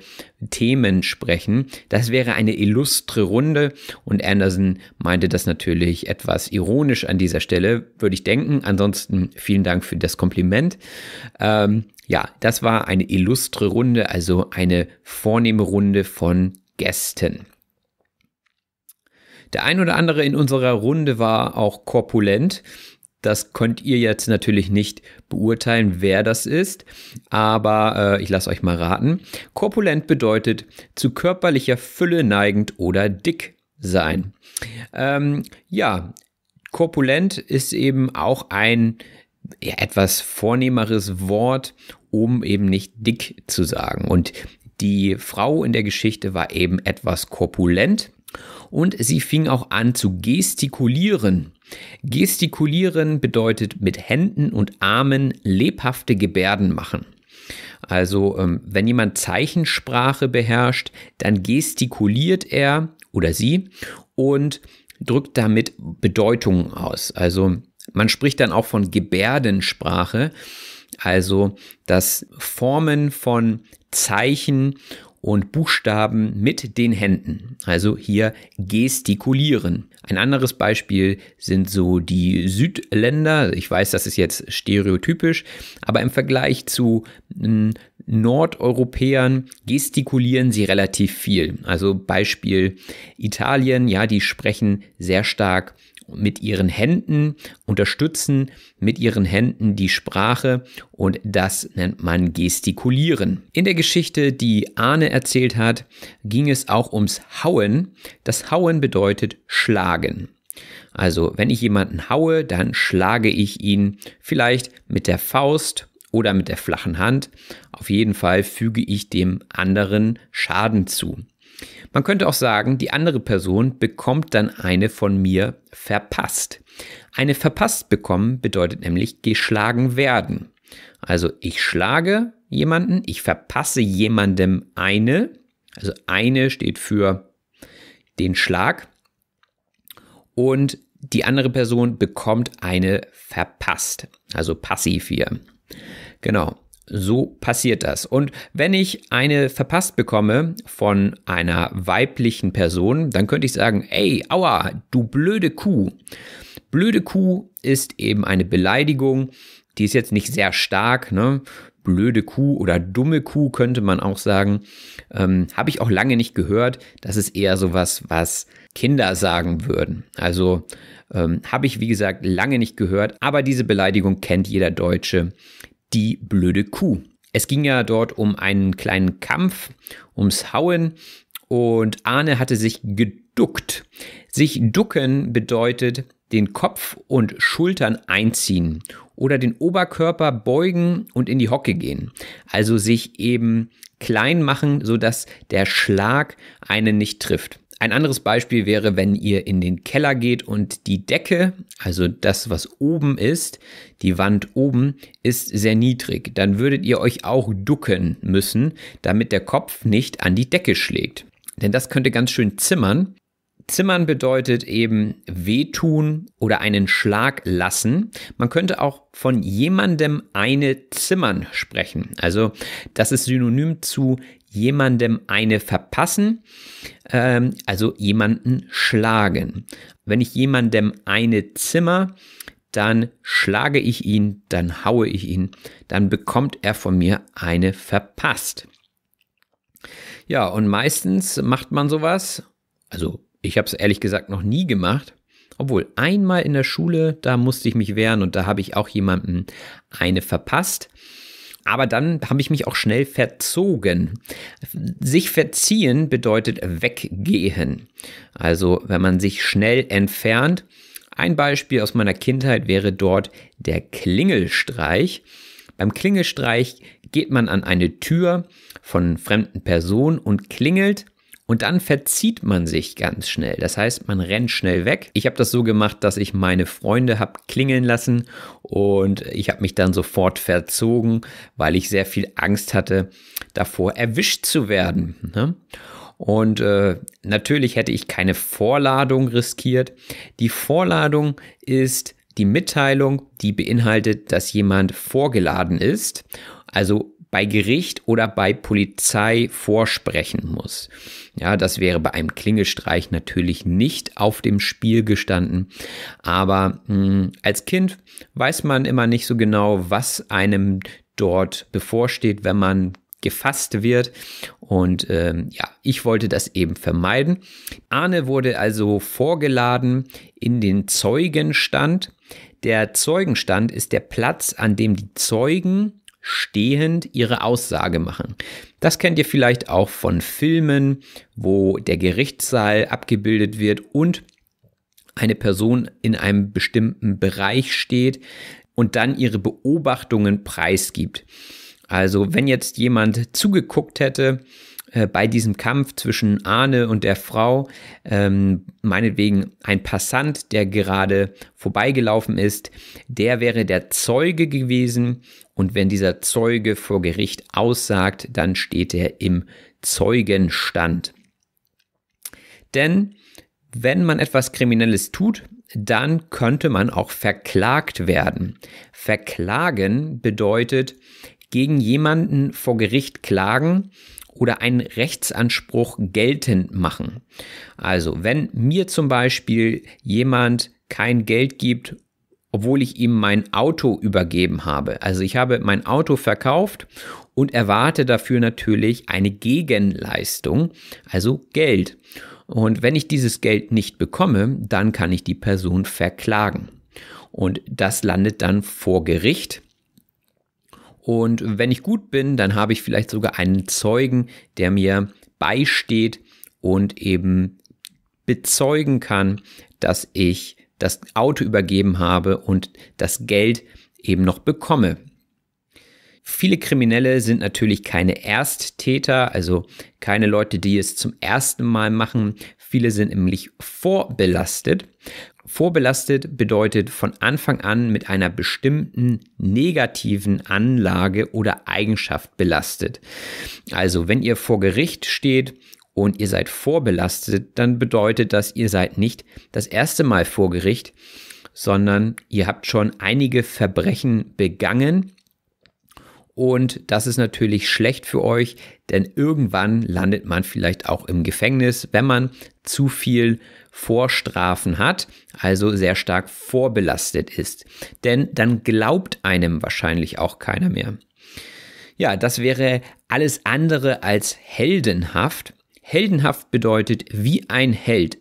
Themen sprechen. Das wäre eine illustre Runde und Anderson meinte das natürlich etwas ironisch an dieser Stelle, würde ich denken. Ansonsten vielen Dank für das Kompliment. Ähm, ja, das war eine illustre Runde, also eine vornehme Runde von Gästen. Der ein oder andere in unserer Runde war auch korpulent. Das könnt ihr jetzt natürlich nicht beurteilen, wer das ist, aber äh, ich lasse euch mal raten. Korpulent bedeutet zu körperlicher Fülle neigend oder dick sein. Ähm, ja, korpulent ist eben auch ein ja, etwas vornehmeres Wort, um eben nicht dick zu sagen. Und die Frau in der Geschichte war eben etwas korpulent und sie fing auch an zu gestikulieren. Gestikulieren bedeutet mit Händen und Armen lebhafte Gebärden machen. Also ähm, wenn jemand Zeichensprache beherrscht, dann gestikuliert er oder sie und drückt damit Bedeutungen aus. Also man spricht dann auch von Gebärdensprache, also das Formen von Zeichen und Buchstaben mit den Händen, also hier gestikulieren. Ein anderes Beispiel sind so die Südländer. Ich weiß, das ist jetzt stereotypisch, aber im Vergleich zu hm, Nordeuropäern gestikulieren sie relativ viel. Also Beispiel Italien, ja, die sprechen sehr stark mit ihren Händen, unterstützen mit ihren Händen die Sprache und das nennt man gestikulieren. In der Geschichte, die Arne erzählt hat, ging es auch ums Hauen. Das Hauen bedeutet schlagen. Also wenn ich jemanden haue, dann schlage ich ihn vielleicht mit der Faust oder mit der flachen Hand. Auf jeden Fall füge ich dem anderen Schaden zu. Man könnte auch sagen, die andere Person bekommt dann eine von mir verpasst. Eine verpasst bekommen bedeutet nämlich geschlagen werden. Also ich schlage jemanden, ich verpasse jemandem eine. Also eine steht für den Schlag. Und die andere Person bekommt eine verpasst. Also passiv hier. Genau so passiert das. Und wenn ich eine verpasst bekomme von einer weiblichen Person, dann könnte ich sagen, ey, aua, du blöde Kuh. Blöde Kuh ist eben eine Beleidigung, die ist jetzt nicht sehr stark, ne? Blöde Kuh oder dumme Kuh könnte man auch sagen. Ähm, Habe ich auch lange nicht gehört. Das ist eher sowas, was Kinder sagen würden. Also ähm, habe ich, wie gesagt, lange nicht gehört, aber diese Beleidigung kennt jeder Deutsche die blöde Kuh. Es ging ja dort um einen kleinen Kampf, ums Hauen und Arne hatte sich geduckt. Sich ducken bedeutet den Kopf und Schultern einziehen oder den Oberkörper beugen und in die Hocke gehen. Also sich eben klein machen, sodass der Schlag einen nicht trifft. Ein anderes Beispiel wäre, wenn ihr in den Keller geht und die Decke, also das, was oben ist, die Wand oben, ist sehr niedrig. Dann würdet ihr euch auch ducken müssen, damit der Kopf nicht an die Decke schlägt. Denn das könnte ganz schön zimmern. Zimmern bedeutet eben wehtun oder einen Schlag lassen. Man könnte auch von jemandem eine Zimmern sprechen. Also das ist synonym zu jemandem eine verpassen, ähm, also jemanden schlagen. Wenn ich jemandem eine Zimmer, dann schlage ich ihn, dann haue ich ihn, dann bekommt er von mir eine verpasst. Ja, und meistens macht man sowas, also ich habe es ehrlich gesagt noch nie gemacht, obwohl einmal in der Schule, da musste ich mich wehren und da habe ich auch jemanden eine verpasst aber dann habe ich mich auch schnell verzogen. Sich verziehen bedeutet weggehen. Also wenn man sich schnell entfernt. Ein Beispiel aus meiner Kindheit wäre dort der Klingelstreich. Beim Klingelstreich geht man an eine Tür von fremden Personen und klingelt und dann verzieht man sich ganz schnell. Das heißt, man rennt schnell weg. Ich habe das so gemacht, dass ich meine Freunde habe klingeln lassen und ich habe mich dann sofort verzogen, weil ich sehr viel Angst hatte, davor erwischt zu werden. Ne? Und äh, natürlich hätte ich keine Vorladung riskiert. Die Vorladung ist die Mitteilung, die beinhaltet, dass jemand vorgeladen ist. Also bei Gericht oder bei Polizei vorsprechen muss. Ja, das wäre bei einem Klingelstreich natürlich nicht auf dem Spiel gestanden, aber mh, hm, als Kind weiß man immer nicht so genau, was einem dort bevorsteht, wenn man gefasst wird. Und ähm, ja, ich wollte das eben vermeiden. Arne wurde also vorgeladen in den Zeugenstand. Der Zeugenstand ist der Platz, an dem die Zeugen stehend ihre Aussage machen. Das kennt ihr vielleicht auch von Filmen, wo der Gerichtssaal abgebildet wird und eine Person in einem bestimmten Bereich steht und dann ihre Beobachtungen preisgibt. Also wenn jetzt jemand zugeguckt hätte, äh, bei diesem Kampf zwischen Arne und der Frau, ähm, meinetwegen ein Passant, der gerade vorbeigelaufen ist, der wäre der Zeuge gewesen und wenn dieser Zeuge vor Gericht aussagt, dann steht er im Zeugenstand. Denn wenn man etwas Kriminelles tut, dann könnte man auch verklagt werden. Verklagen bedeutet gegen jemanden vor Gericht klagen oder einen Rechtsanspruch geltend machen. Also wenn mir zum Beispiel jemand kein Geld gibt obwohl ich ihm mein Auto übergeben habe. Also ich habe mein Auto verkauft und erwarte dafür natürlich eine Gegenleistung, also Geld. Und wenn ich dieses Geld nicht bekomme, dann kann ich die Person verklagen. Und das landet dann vor Gericht. Und wenn ich gut bin, dann habe ich vielleicht sogar einen Zeugen, der mir beisteht und eben bezeugen kann, dass ich das Auto übergeben habe und das Geld eben noch bekomme. Viele Kriminelle sind natürlich keine Ersttäter, also keine Leute, die es zum ersten Mal machen. Viele sind nämlich vorbelastet. Vorbelastet bedeutet von Anfang an mit einer bestimmten negativen Anlage oder Eigenschaft belastet. Also wenn ihr vor Gericht steht und ihr seid vorbelastet, dann bedeutet das, ihr seid nicht das erste Mal vor Gericht, sondern ihr habt schon einige Verbrechen begangen. Und das ist natürlich schlecht für euch, denn irgendwann landet man vielleicht auch im Gefängnis, wenn man zu viel Vorstrafen hat, also sehr stark vorbelastet ist. Denn dann glaubt einem wahrscheinlich auch keiner mehr. Ja, das wäre alles andere als heldenhaft. Heldenhaft bedeutet wie ein Held.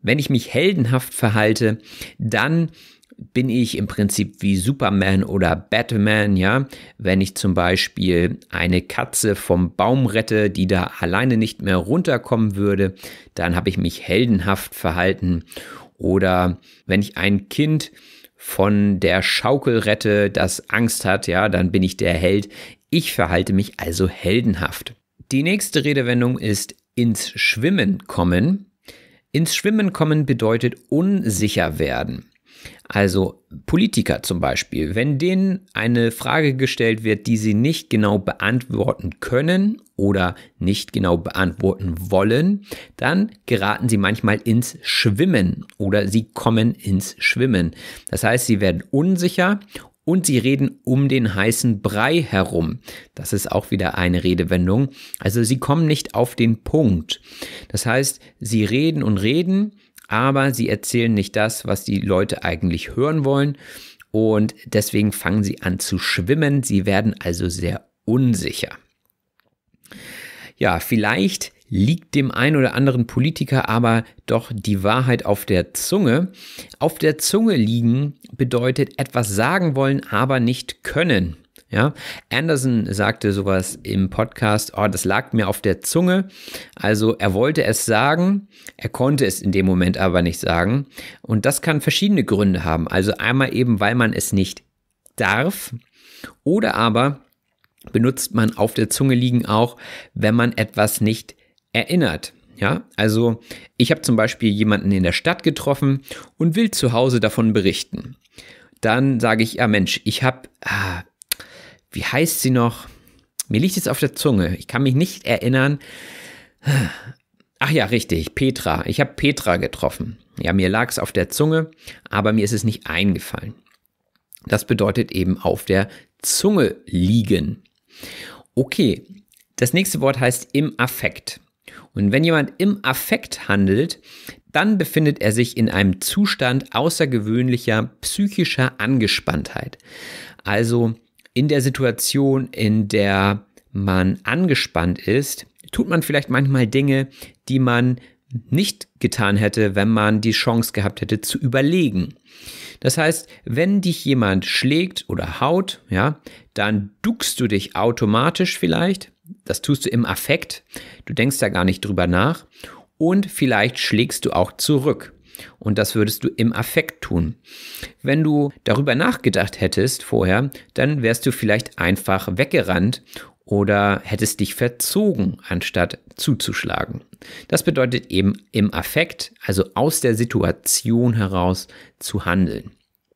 Wenn ich mich heldenhaft verhalte, dann bin ich im Prinzip wie Superman oder Batman, ja. Wenn ich zum Beispiel eine Katze vom Baum rette, die da alleine nicht mehr runterkommen würde, dann habe ich mich heldenhaft verhalten. Oder wenn ich ein Kind von der Schaukel rette, das Angst hat, ja, dann bin ich der Held. Ich verhalte mich also heldenhaft. Die nächste Redewendung ist ins Schwimmen kommen. Ins Schwimmen kommen bedeutet unsicher werden. Also Politiker zum Beispiel, wenn denen eine Frage gestellt wird, die sie nicht genau beantworten können oder nicht genau beantworten wollen, dann geraten sie manchmal ins Schwimmen oder sie kommen ins Schwimmen. Das heißt, sie werden unsicher und sie reden um den heißen Brei herum. Das ist auch wieder eine Redewendung. Also sie kommen nicht auf den Punkt. Das heißt, sie reden und reden, aber sie erzählen nicht das, was die Leute eigentlich hören wollen. Und deswegen fangen sie an zu schwimmen. Sie werden also sehr unsicher. Ja, vielleicht liegt dem ein oder anderen Politiker aber doch die Wahrheit auf der Zunge. Auf der Zunge liegen bedeutet etwas sagen wollen, aber nicht können. Ja, Anderson sagte sowas im Podcast, oh, das lag mir auf der Zunge. Also er wollte es sagen, er konnte es in dem Moment aber nicht sagen. Und das kann verschiedene Gründe haben. Also einmal eben, weil man es nicht darf oder aber benutzt man auf der Zunge liegen auch, wenn man etwas nicht erinnert. Ja, also ich habe zum Beispiel jemanden in der Stadt getroffen und will zu Hause davon berichten. Dann sage ich, ja ah, Mensch, ich habe, ah, wie heißt sie noch? Mir liegt es auf der Zunge. Ich kann mich nicht erinnern. Ach ja, richtig, Petra. Ich habe Petra getroffen. Ja, mir lag es auf der Zunge, aber mir ist es nicht eingefallen. Das bedeutet eben auf der Zunge liegen. Okay, das nächste Wort heißt im Affekt. Und wenn jemand im Affekt handelt, dann befindet er sich in einem Zustand außergewöhnlicher psychischer Angespanntheit. Also in der Situation, in der man angespannt ist, tut man vielleicht manchmal Dinge, die man nicht getan hätte, wenn man die Chance gehabt hätte zu überlegen. Das heißt, wenn dich jemand schlägt oder haut, ja, dann duckst du dich automatisch vielleicht, das tust du im Affekt, du denkst da gar nicht drüber nach und vielleicht schlägst du auch zurück. Und das würdest du im Affekt tun. Wenn du darüber nachgedacht hättest vorher, dann wärst du vielleicht einfach weggerannt oder hättest dich verzogen, anstatt zuzuschlagen. Das bedeutet eben im Affekt, also aus der Situation heraus zu handeln.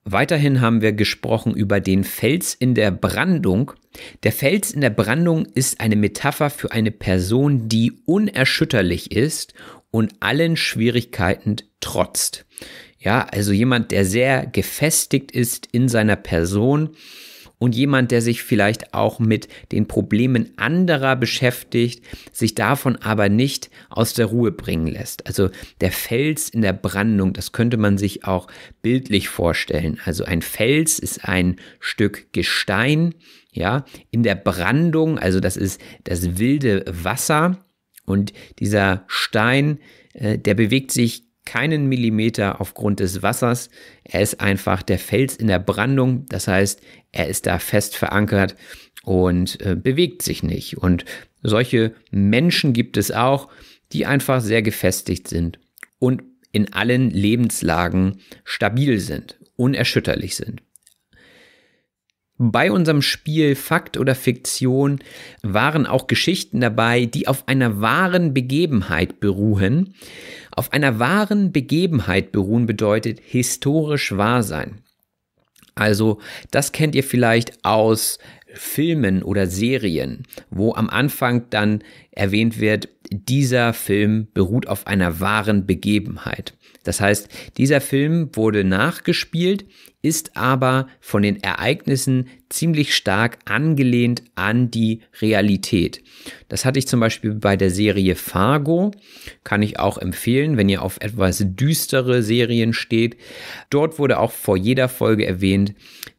Weiterhin haben wir gesprochen über den Fels in der Brandung. Der Fels in der Brandung ist eine Metapher für eine Person, die unerschütterlich ist und allen Schwierigkeiten trotzt. Ja, also jemand, der sehr gefestigt ist in seiner Person, und jemand, der sich vielleicht auch mit den Problemen anderer beschäftigt, sich davon aber nicht aus der Ruhe bringen lässt. Also der Fels in der Brandung, das könnte man sich auch bildlich vorstellen. Also ein Fels ist ein Stück Gestein, ja, in der Brandung, also das ist das wilde Wasser und dieser Stein, äh, der bewegt sich keinen Millimeter aufgrund des Wassers. Er ist einfach der Fels in der Brandung. Das heißt, er ist da fest verankert und äh, bewegt sich nicht. Und solche Menschen gibt es auch, die einfach sehr gefestigt sind und in allen Lebenslagen stabil sind, unerschütterlich sind. Bei unserem Spiel Fakt oder Fiktion waren auch Geschichten dabei, die auf einer wahren Begebenheit beruhen. Auf einer wahren Begebenheit beruhen bedeutet historisch wahr sein. Also das kennt ihr vielleicht aus Filmen oder Serien, wo am Anfang dann erwähnt wird, dieser Film beruht auf einer wahren Begebenheit. Das heißt, dieser Film wurde nachgespielt ist aber von den Ereignissen ziemlich stark angelehnt an die Realität. Das hatte ich zum Beispiel bei der Serie Fargo, kann ich auch empfehlen, wenn ihr auf etwas düstere Serien steht. Dort wurde auch vor jeder Folge erwähnt,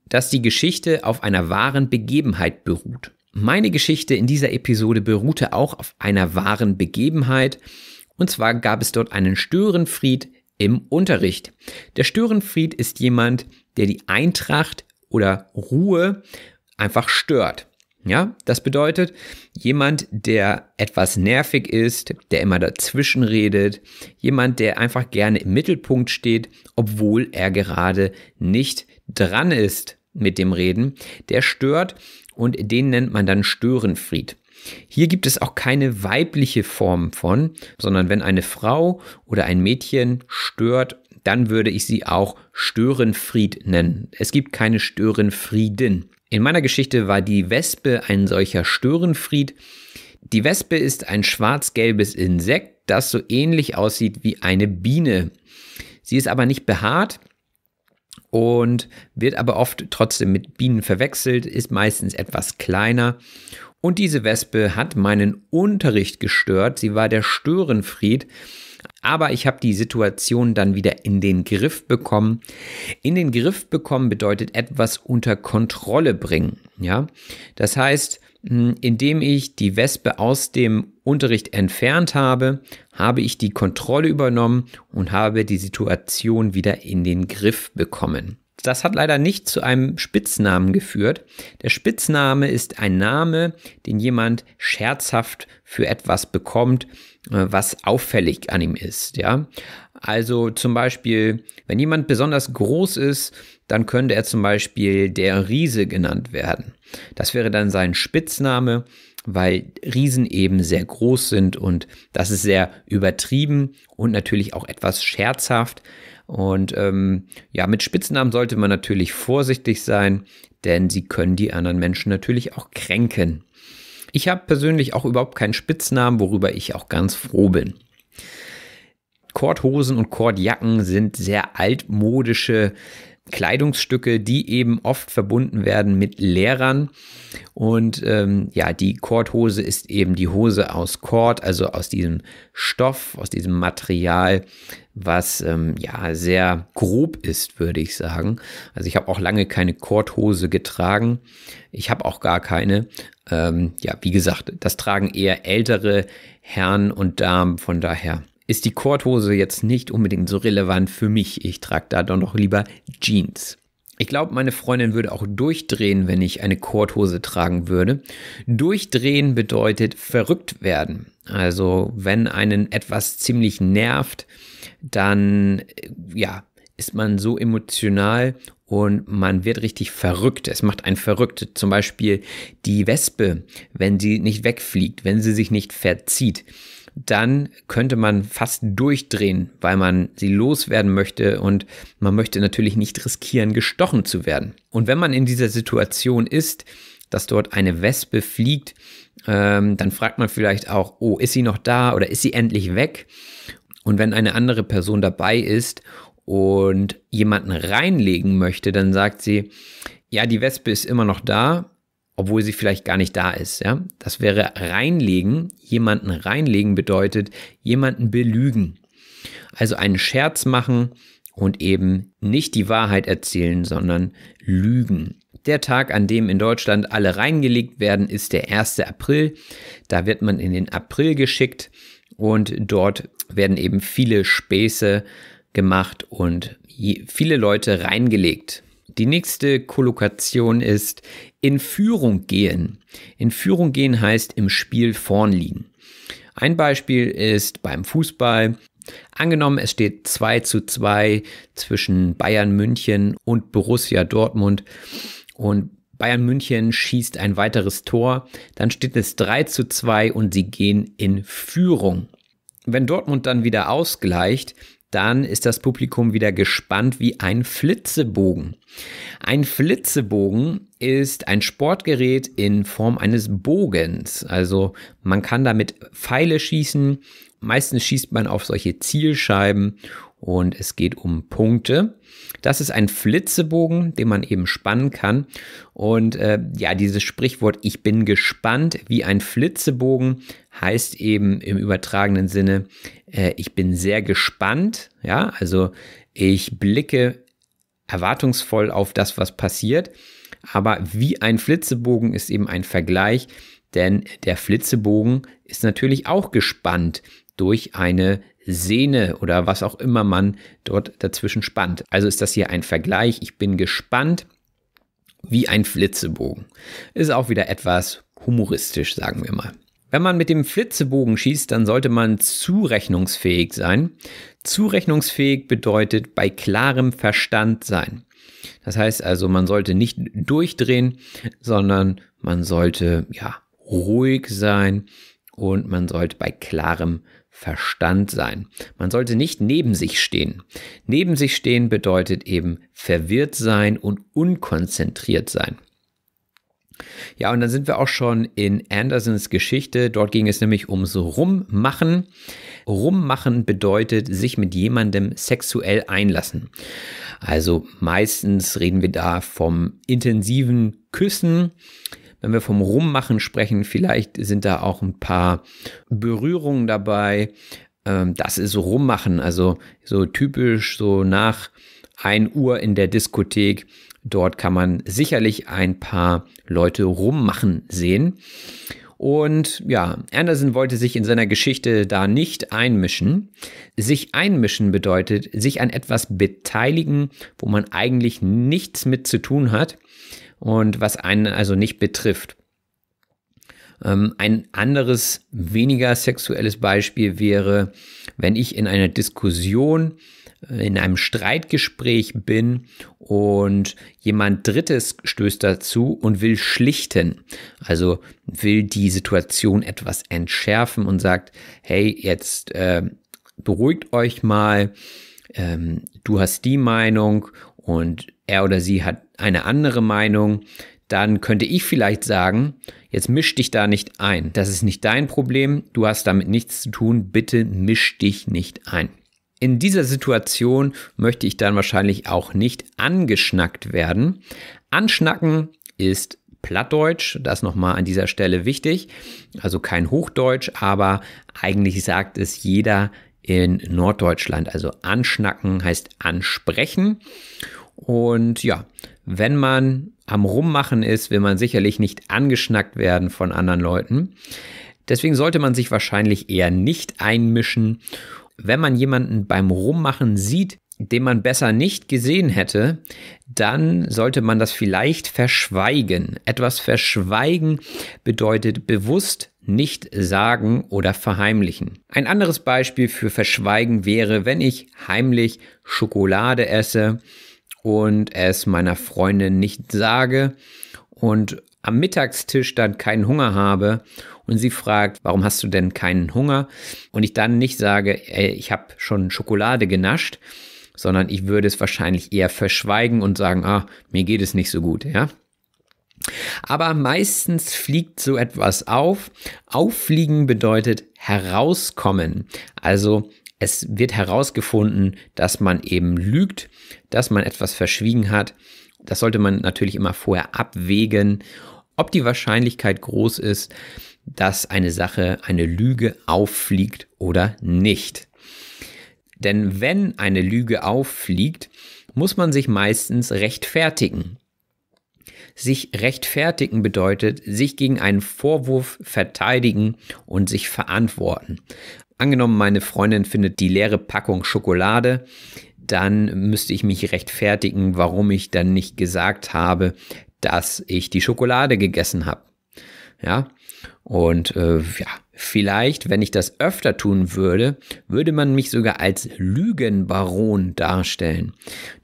dass die Geschichte auf einer wahren Begebenheit beruht. Meine Geschichte in dieser Episode beruhte auch auf einer wahren Begebenheit. Und zwar gab es dort einen Störenfried, im Unterricht. Der Störenfried ist jemand, der die Eintracht oder Ruhe einfach stört. Ja, das bedeutet jemand, der etwas nervig ist, der immer dazwischen redet, jemand, der einfach gerne im Mittelpunkt steht, obwohl er gerade nicht dran ist mit dem Reden, der stört und den nennt man dann Störenfried. Hier gibt es auch keine weibliche Form von, sondern wenn eine Frau oder ein Mädchen stört, dann würde ich sie auch Störenfried nennen. Es gibt keine Störenfriedin. In meiner Geschichte war die Wespe ein solcher Störenfried. Die Wespe ist ein schwarz-gelbes Insekt, das so ähnlich aussieht wie eine Biene. Sie ist aber nicht behaart und wird aber oft trotzdem mit Bienen verwechselt, ist meistens etwas kleiner und diese Wespe hat meinen Unterricht gestört. Sie war der Störenfried. Aber ich habe die Situation dann wieder in den Griff bekommen. In den Griff bekommen bedeutet etwas unter Kontrolle bringen. Ja, das heißt, hm, indem ich die Wespe aus dem Unterricht entfernt habe, habe ich die Kontrolle übernommen und habe die Situation wieder in den Griff bekommen das hat leider nicht zu einem Spitznamen geführt. Der Spitzname ist ein Name, den jemand scherzhaft für etwas bekommt, äh, was auffällig an ihm ist. Ja? Also zum Beispiel, wenn jemand besonders groß ist, dann könnte er zum Beispiel der Riese genannt werden. Das wäre dann sein Spitzname, weil Riesen eben sehr groß sind und das ist sehr übertrieben und natürlich auch etwas scherzhaft. Und ähm, ja, mit Spitznamen sollte man natürlich vorsichtig sein, denn sie können die anderen Menschen natürlich auch kränken. Ich habe persönlich auch überhaupt keinen Spitznamen, worüber ich auch ganz froh bin. Korthosen und Kordjacken sind sehr altmodische Kleidungsstücke, die eben oft verbunden werden mit Lehrern. Und ähm, ja, die Kordhose ist eben die Hose aus Kord, also aus diesem Stoff, aus diesem Material, was ähm, ja sehr grob ist, würde ich sagen. Also ich habe auch lange keine Kordhose getragen. Ich habe auch gar keine. Ähm, ja, wie gesagt, das tragen eher ältere Herren und Damen. Von daher ist die Korthose jetzt nicht unbedingt so relevant für mich. Ich trage da doch noch lieber Jeans. Ich glaube, meine Freundin würde auch durchdrehen, wenn ich eine Korthose tragen würde. Durchdrehen bedeutet verrückt werden. Also wenn einen etwas ziemlich nervt, dann äh, ja, ist man so emotional und man wird richtig verrückt. Es macht einen verrückt. Zum Beispiel die Wespe, wenn sie nicht wegfliegt, wenn sie sich nicht verzieht dann könnte man fast durchdrehen, weil man sie loswerden möchte und man möchte natürlich nicht riskieren, gestochen zu werden. Und wenn man in dieser Situation ist, dass dort eine Wespe fliegt, ähm, dann fragt man vielleicht auch, oh, ist sie noch da oder ist sie endlich weg? Und wenn eine andere Person dabei ist und jemanden reinlegen möchte, dann sagt sie, ja, die Wespe ist immer noch da, obwohl sie vielleicht gar nicht da ist. Ja? Das wäre reinlegen. Jemanden reinlegen bedeutet jemanden belügen. Also einen Scherz machen und eben nicht die Wahrheit erzählen, sondern lügen. Der Tag, an dem in Deutschland alle reingelegt werden, ist der 1. April. Da wird man in den April geschickt und dort werden eben viele Späße gemacht und viele Leute reingelegt. Die nächste Kollokation ist in Führung gehen. In Führung gehen heißt im Spiel vorn liegen. Ein Beispiel ist beim Fußball. Angenommen, es steht 2 zu 2 zwischen Bayern München und Borussia Dortmund und Bayern München schießt ein weiteres Tor, dann steht es 3 zu 2 und sie gehen in Führung. Wenn Dortmund dann wieder ausgleicht, dann ist das Publikum wieder gespannt wie ein Flitzebogen. Ein Flitzebogen ist ein Sportgerät in Form eines Bogens. Also man kann damit Pfeile schießen. Meistens schießt man auf solche Zielscheiben und es geht um Punkte. Das ist ein Flitzebogen, den man eben spannen kann. Und äh, ja, dieses Sprichwort, ich bin gespannt wie ein Flitzebogen, heißt eben im übertragenen Sinne, äh, ich bin sehr gespannt. Ja, also ich blicke erwartungsvoll auf das, was passiert. Aber wie ein Flitzebogen ist eben ein Vergleich, denn der Flitzebogen ist natürlich auch gespannt durch eine Sehne oder was auch immer man dort dazwischen spannt. Also ist das hier ein Vergleich. Ich bin gespannt wie ein Flitzebogen. Ist auch wieder etwas humoristisch, sagen wir mal. Wenn man mit dem Flitzebogen schießt, dann sollte man zurechnungsfähig sein. Zurechnungsfähig bedeutet bei klarem Verstand sein. Das heißt also, man sollte nicht durchdrehen, sondern man sollte ja ruhig sein und man sollte bei klarem Verstand Verstand sein. Man sollte nicht neben sich stehen. Neben sich stehen bedeutet eben verwirrt sein und unkonzentriert sein. Ja, und dann sind wir auch schon in Andersons Geschichte. Dort ging es nämlich ums Rummachen. Rummachen bedeutet sich mit jemandem sexuell einlassen. Also meistens reden wir da vom intensiven Küssen wenn wir vom Rummachen sprechen, vielleicht sind da auch ein paar Berührungen dabei. Ähm, das ist so Rummachen, also so typisch so nach 1 Uhr in der Diskothek. Dort kann man sicherlich ein paar Leute rummachen sehen. Und ja, Anderson wollte sich in seiner Geschichte da nicht einmischen. Sich einmischen bedeutet, sich an etwas beteiligen, wo man eigentlich nichts mit zu tun hat und was einen also nicht betrifft. Ähm, ein anderes, weniger sexuelles Beispiel wäre, wenn ich in einer Diskussion, äh, in einem Streitgespräch bin und jemand Drittes stößt dazu und will schlichten. Also will die Situation etwas entschärfen und sagt, hey, jetzt äh, beruhigt euch mal, ähm, du hast die Meinung und er oder sie hat eine andere Meinung, dann könnte ich vielleicht sagen, jetzt misch dich da nicht ein. Das ist nicht dein Problem, du hast damit nichts zu tun, bitte misch dich nicht ein. In dieser Situation möchte ich dann wahrscheinlich auch nicht angeschnackt werden. Anschnacken ist Plattdeutsch, das nochmal an dieser Stelle wichtig, also kein Hochdeutsch, aber eigentlich sagt es jeder in Norddeutschland. Also anschnacken heißt ansprechen und ja, wenn man am Rummachen ist, will man sicherlich nicht angeschnackt werden von anderen Leuten. Deswegen sollte man sich wahrscheinlich eher nicht einmischen. Wenn man jemanden beim Rummachen sieht, den man besser nicht gesehen hätte, dann sollte man das vielleicht verschweigen. Etwas verschweigen bedeutet bewusst nicht sagen oder verheimlichen. Ein anderes Beispiel für verschweigen wäre, wenn ich heimlich Schokolade esse und es meiner Freundin nicht sage und am Mittagstisch dann keinen Hunger habe und sie fragt, warum hast du denn keinen Hunger? Und ich dann nicht sage, ey, ich habe schon Schokolade genascht, sondern ich würde es wahrscheinlich eher verschweigen und sagen, ah, mir geht es nicht so gut, ja. Aber meistens fliegt so etwas auf. Auffliegen bedeutet herauskommen. Also es wird herausgefunden, dass man eben lügt, dass man etwas verschwiegen hat. Das sollte man natürlich immer vorher abwägen, ob die Wahrscheinlichkeit groß ist, dass eine Sache, eine Lüge auffliegt oder nicht. Denn wenn eine Lüge auffliegt, muss man sich meistens rechtfertigen. Sich rechtfertigen bedeutet, sich gegen einen Vorwurf verteidigen und sich verantworten. Angenommen, meine Freundin findet die leere Packung Schokolade, dann müsste ich mich rechtfertigen, warum ich dann nicht gesagt habe, dass ich die Schokolade gegessen habe. Ja, und äh, ja, vielleicht, wenn ich das öfter tun würde, würde man mich sogar als Lügenbaron darstellen.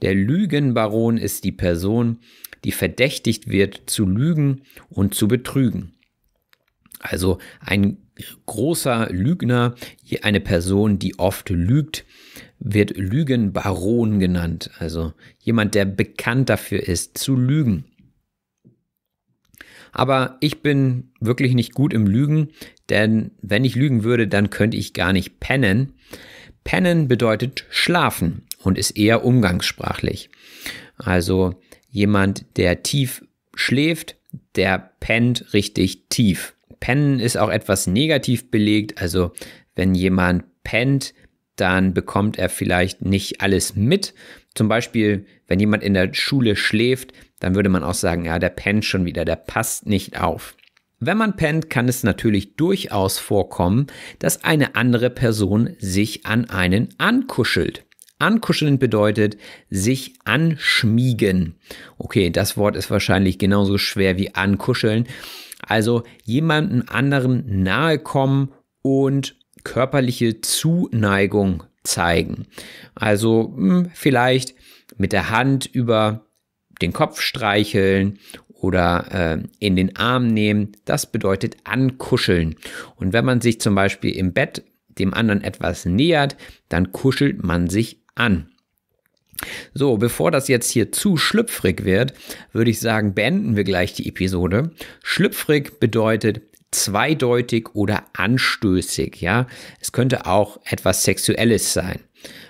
Der Lügenbaron ist die Person, die verdächtigt wird zu lügen und zu betrügen. Also ein großer Lügner, eine Person, die oft lügt, wird Lügenbaron genannt, also jemand, der bekannt dafür ist, zu lügen. Aber ich bin wirklich nicht gut im Lügen, denn wenn ich lügen würde, dann könnte ich gar nicht pennen. Pennen bedeutet schlafen und ist eher umgangssprachlich. Also jemand, der tief schläft, der pennt richtig tief. Pennen ist auch etwas negativ belegt. Also wenn jemand pennt, dann bekommt er vielleicht nicht alles mit. Zum Beispiel, wenn jemand in der Schule schläft, dann würde man auch sagen, ja, der pennt schon wieder, der passt nicht auf. Wenn man pennt, kann es natürlich durchaus vorkommen, dass eine andere Person sich an einen ankuschelt. Ankuscheln bedeutet sich anschmiegen. Okay, das Wort ist wahrscheinlich genauso schwer wie ankuscheln. Also jemandem anderen nahe kommen und körperliche Zuneigung zeigen. Also mh, hm, vielleicht mit der Hand über den Kopf streicheln oder äh, in den Arm nehmen. Das bedeutet ankuscheln. Und wenn man sich zum Beispiel im Bett dem anderen etwas nähert, dann kuschelt man sich an. So, bevor das jetzt hier zu schlüpfrig wird, würde ich sagen, beenden wir gleich die Episode. Schlüpfrig bedeutet zweideutig oder anstößig, ja. Es könnte auch etwas Sexuelles sein.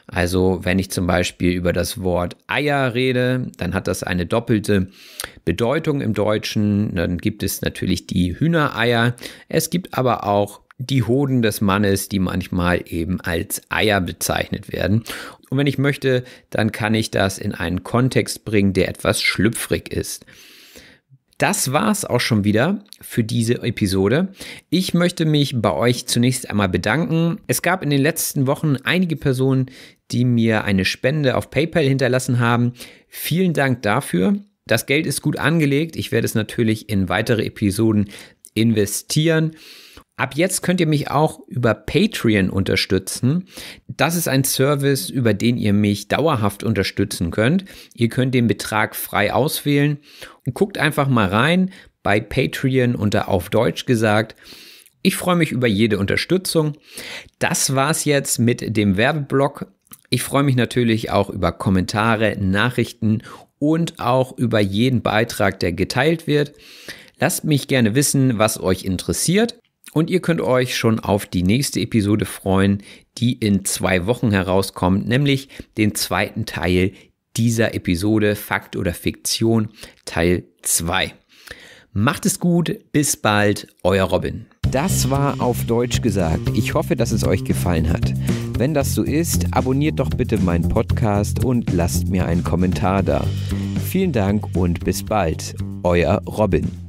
Also wenn ich zum Beispiel über das Wort Eier rede, dann hat das eine doppelte Bedeutung im Deutschen. Dann gibt es natürlich die Hühnereier. Es gibt aber auch die Hoden des Mannes, die manchmal eben als Eier bezeichnet werden. Und wenn ich möchte, dann kann ich das in einen Kontext bringen, der etwas schlüpfrig ist. Das war's auch schon wieder für diese Episode. Ich möchte mich bei euch zunächst einmal bedanken. Es gab in den letzten Wochen einige Personen, die mir eine Spende auf PayPal hinterlassen haben. Vielen Dank dafür. Das Geld ist gut angelegt. Ich werde es natürlich in weitere Episoden investieren. Ab jetzt könnt ihr mich auch über Patreon unterstützen. Das ist ein Service, über den ihr mich dauerhaft unterstützen könnt. Ihr könnt den Betrag frei auswählen. Und guckt einfach mal rein bei Patreon unter auf Deutsch gesagt. Ich freue mich über jede Unterstützung. Das war's jetzt mit dem Werbeblock. Ich freue mich natürlich auch über Kommentare, Nachrichten und auch über jeden Beitrag, der geteilt wird. Lasst mich gerne wissen, was euch interessiert. Und ihr könnt euch schon auf die nächste Episode freuen, die in zwei Wochen herauskommt, nämlich den zweiten Teil dieser Episode Fakt oder Fiktion Teil 2. Macht es gut, bis bald, euer Robin. Das war auf Deutsch gesagt. Ich hoffe, dass es euch gefallen hat. Wenn das so ist, abonniert doch bitte meinen Podcast und lasst mir einen Kommentar da. Vielen Dank und bis bald, euer Robin.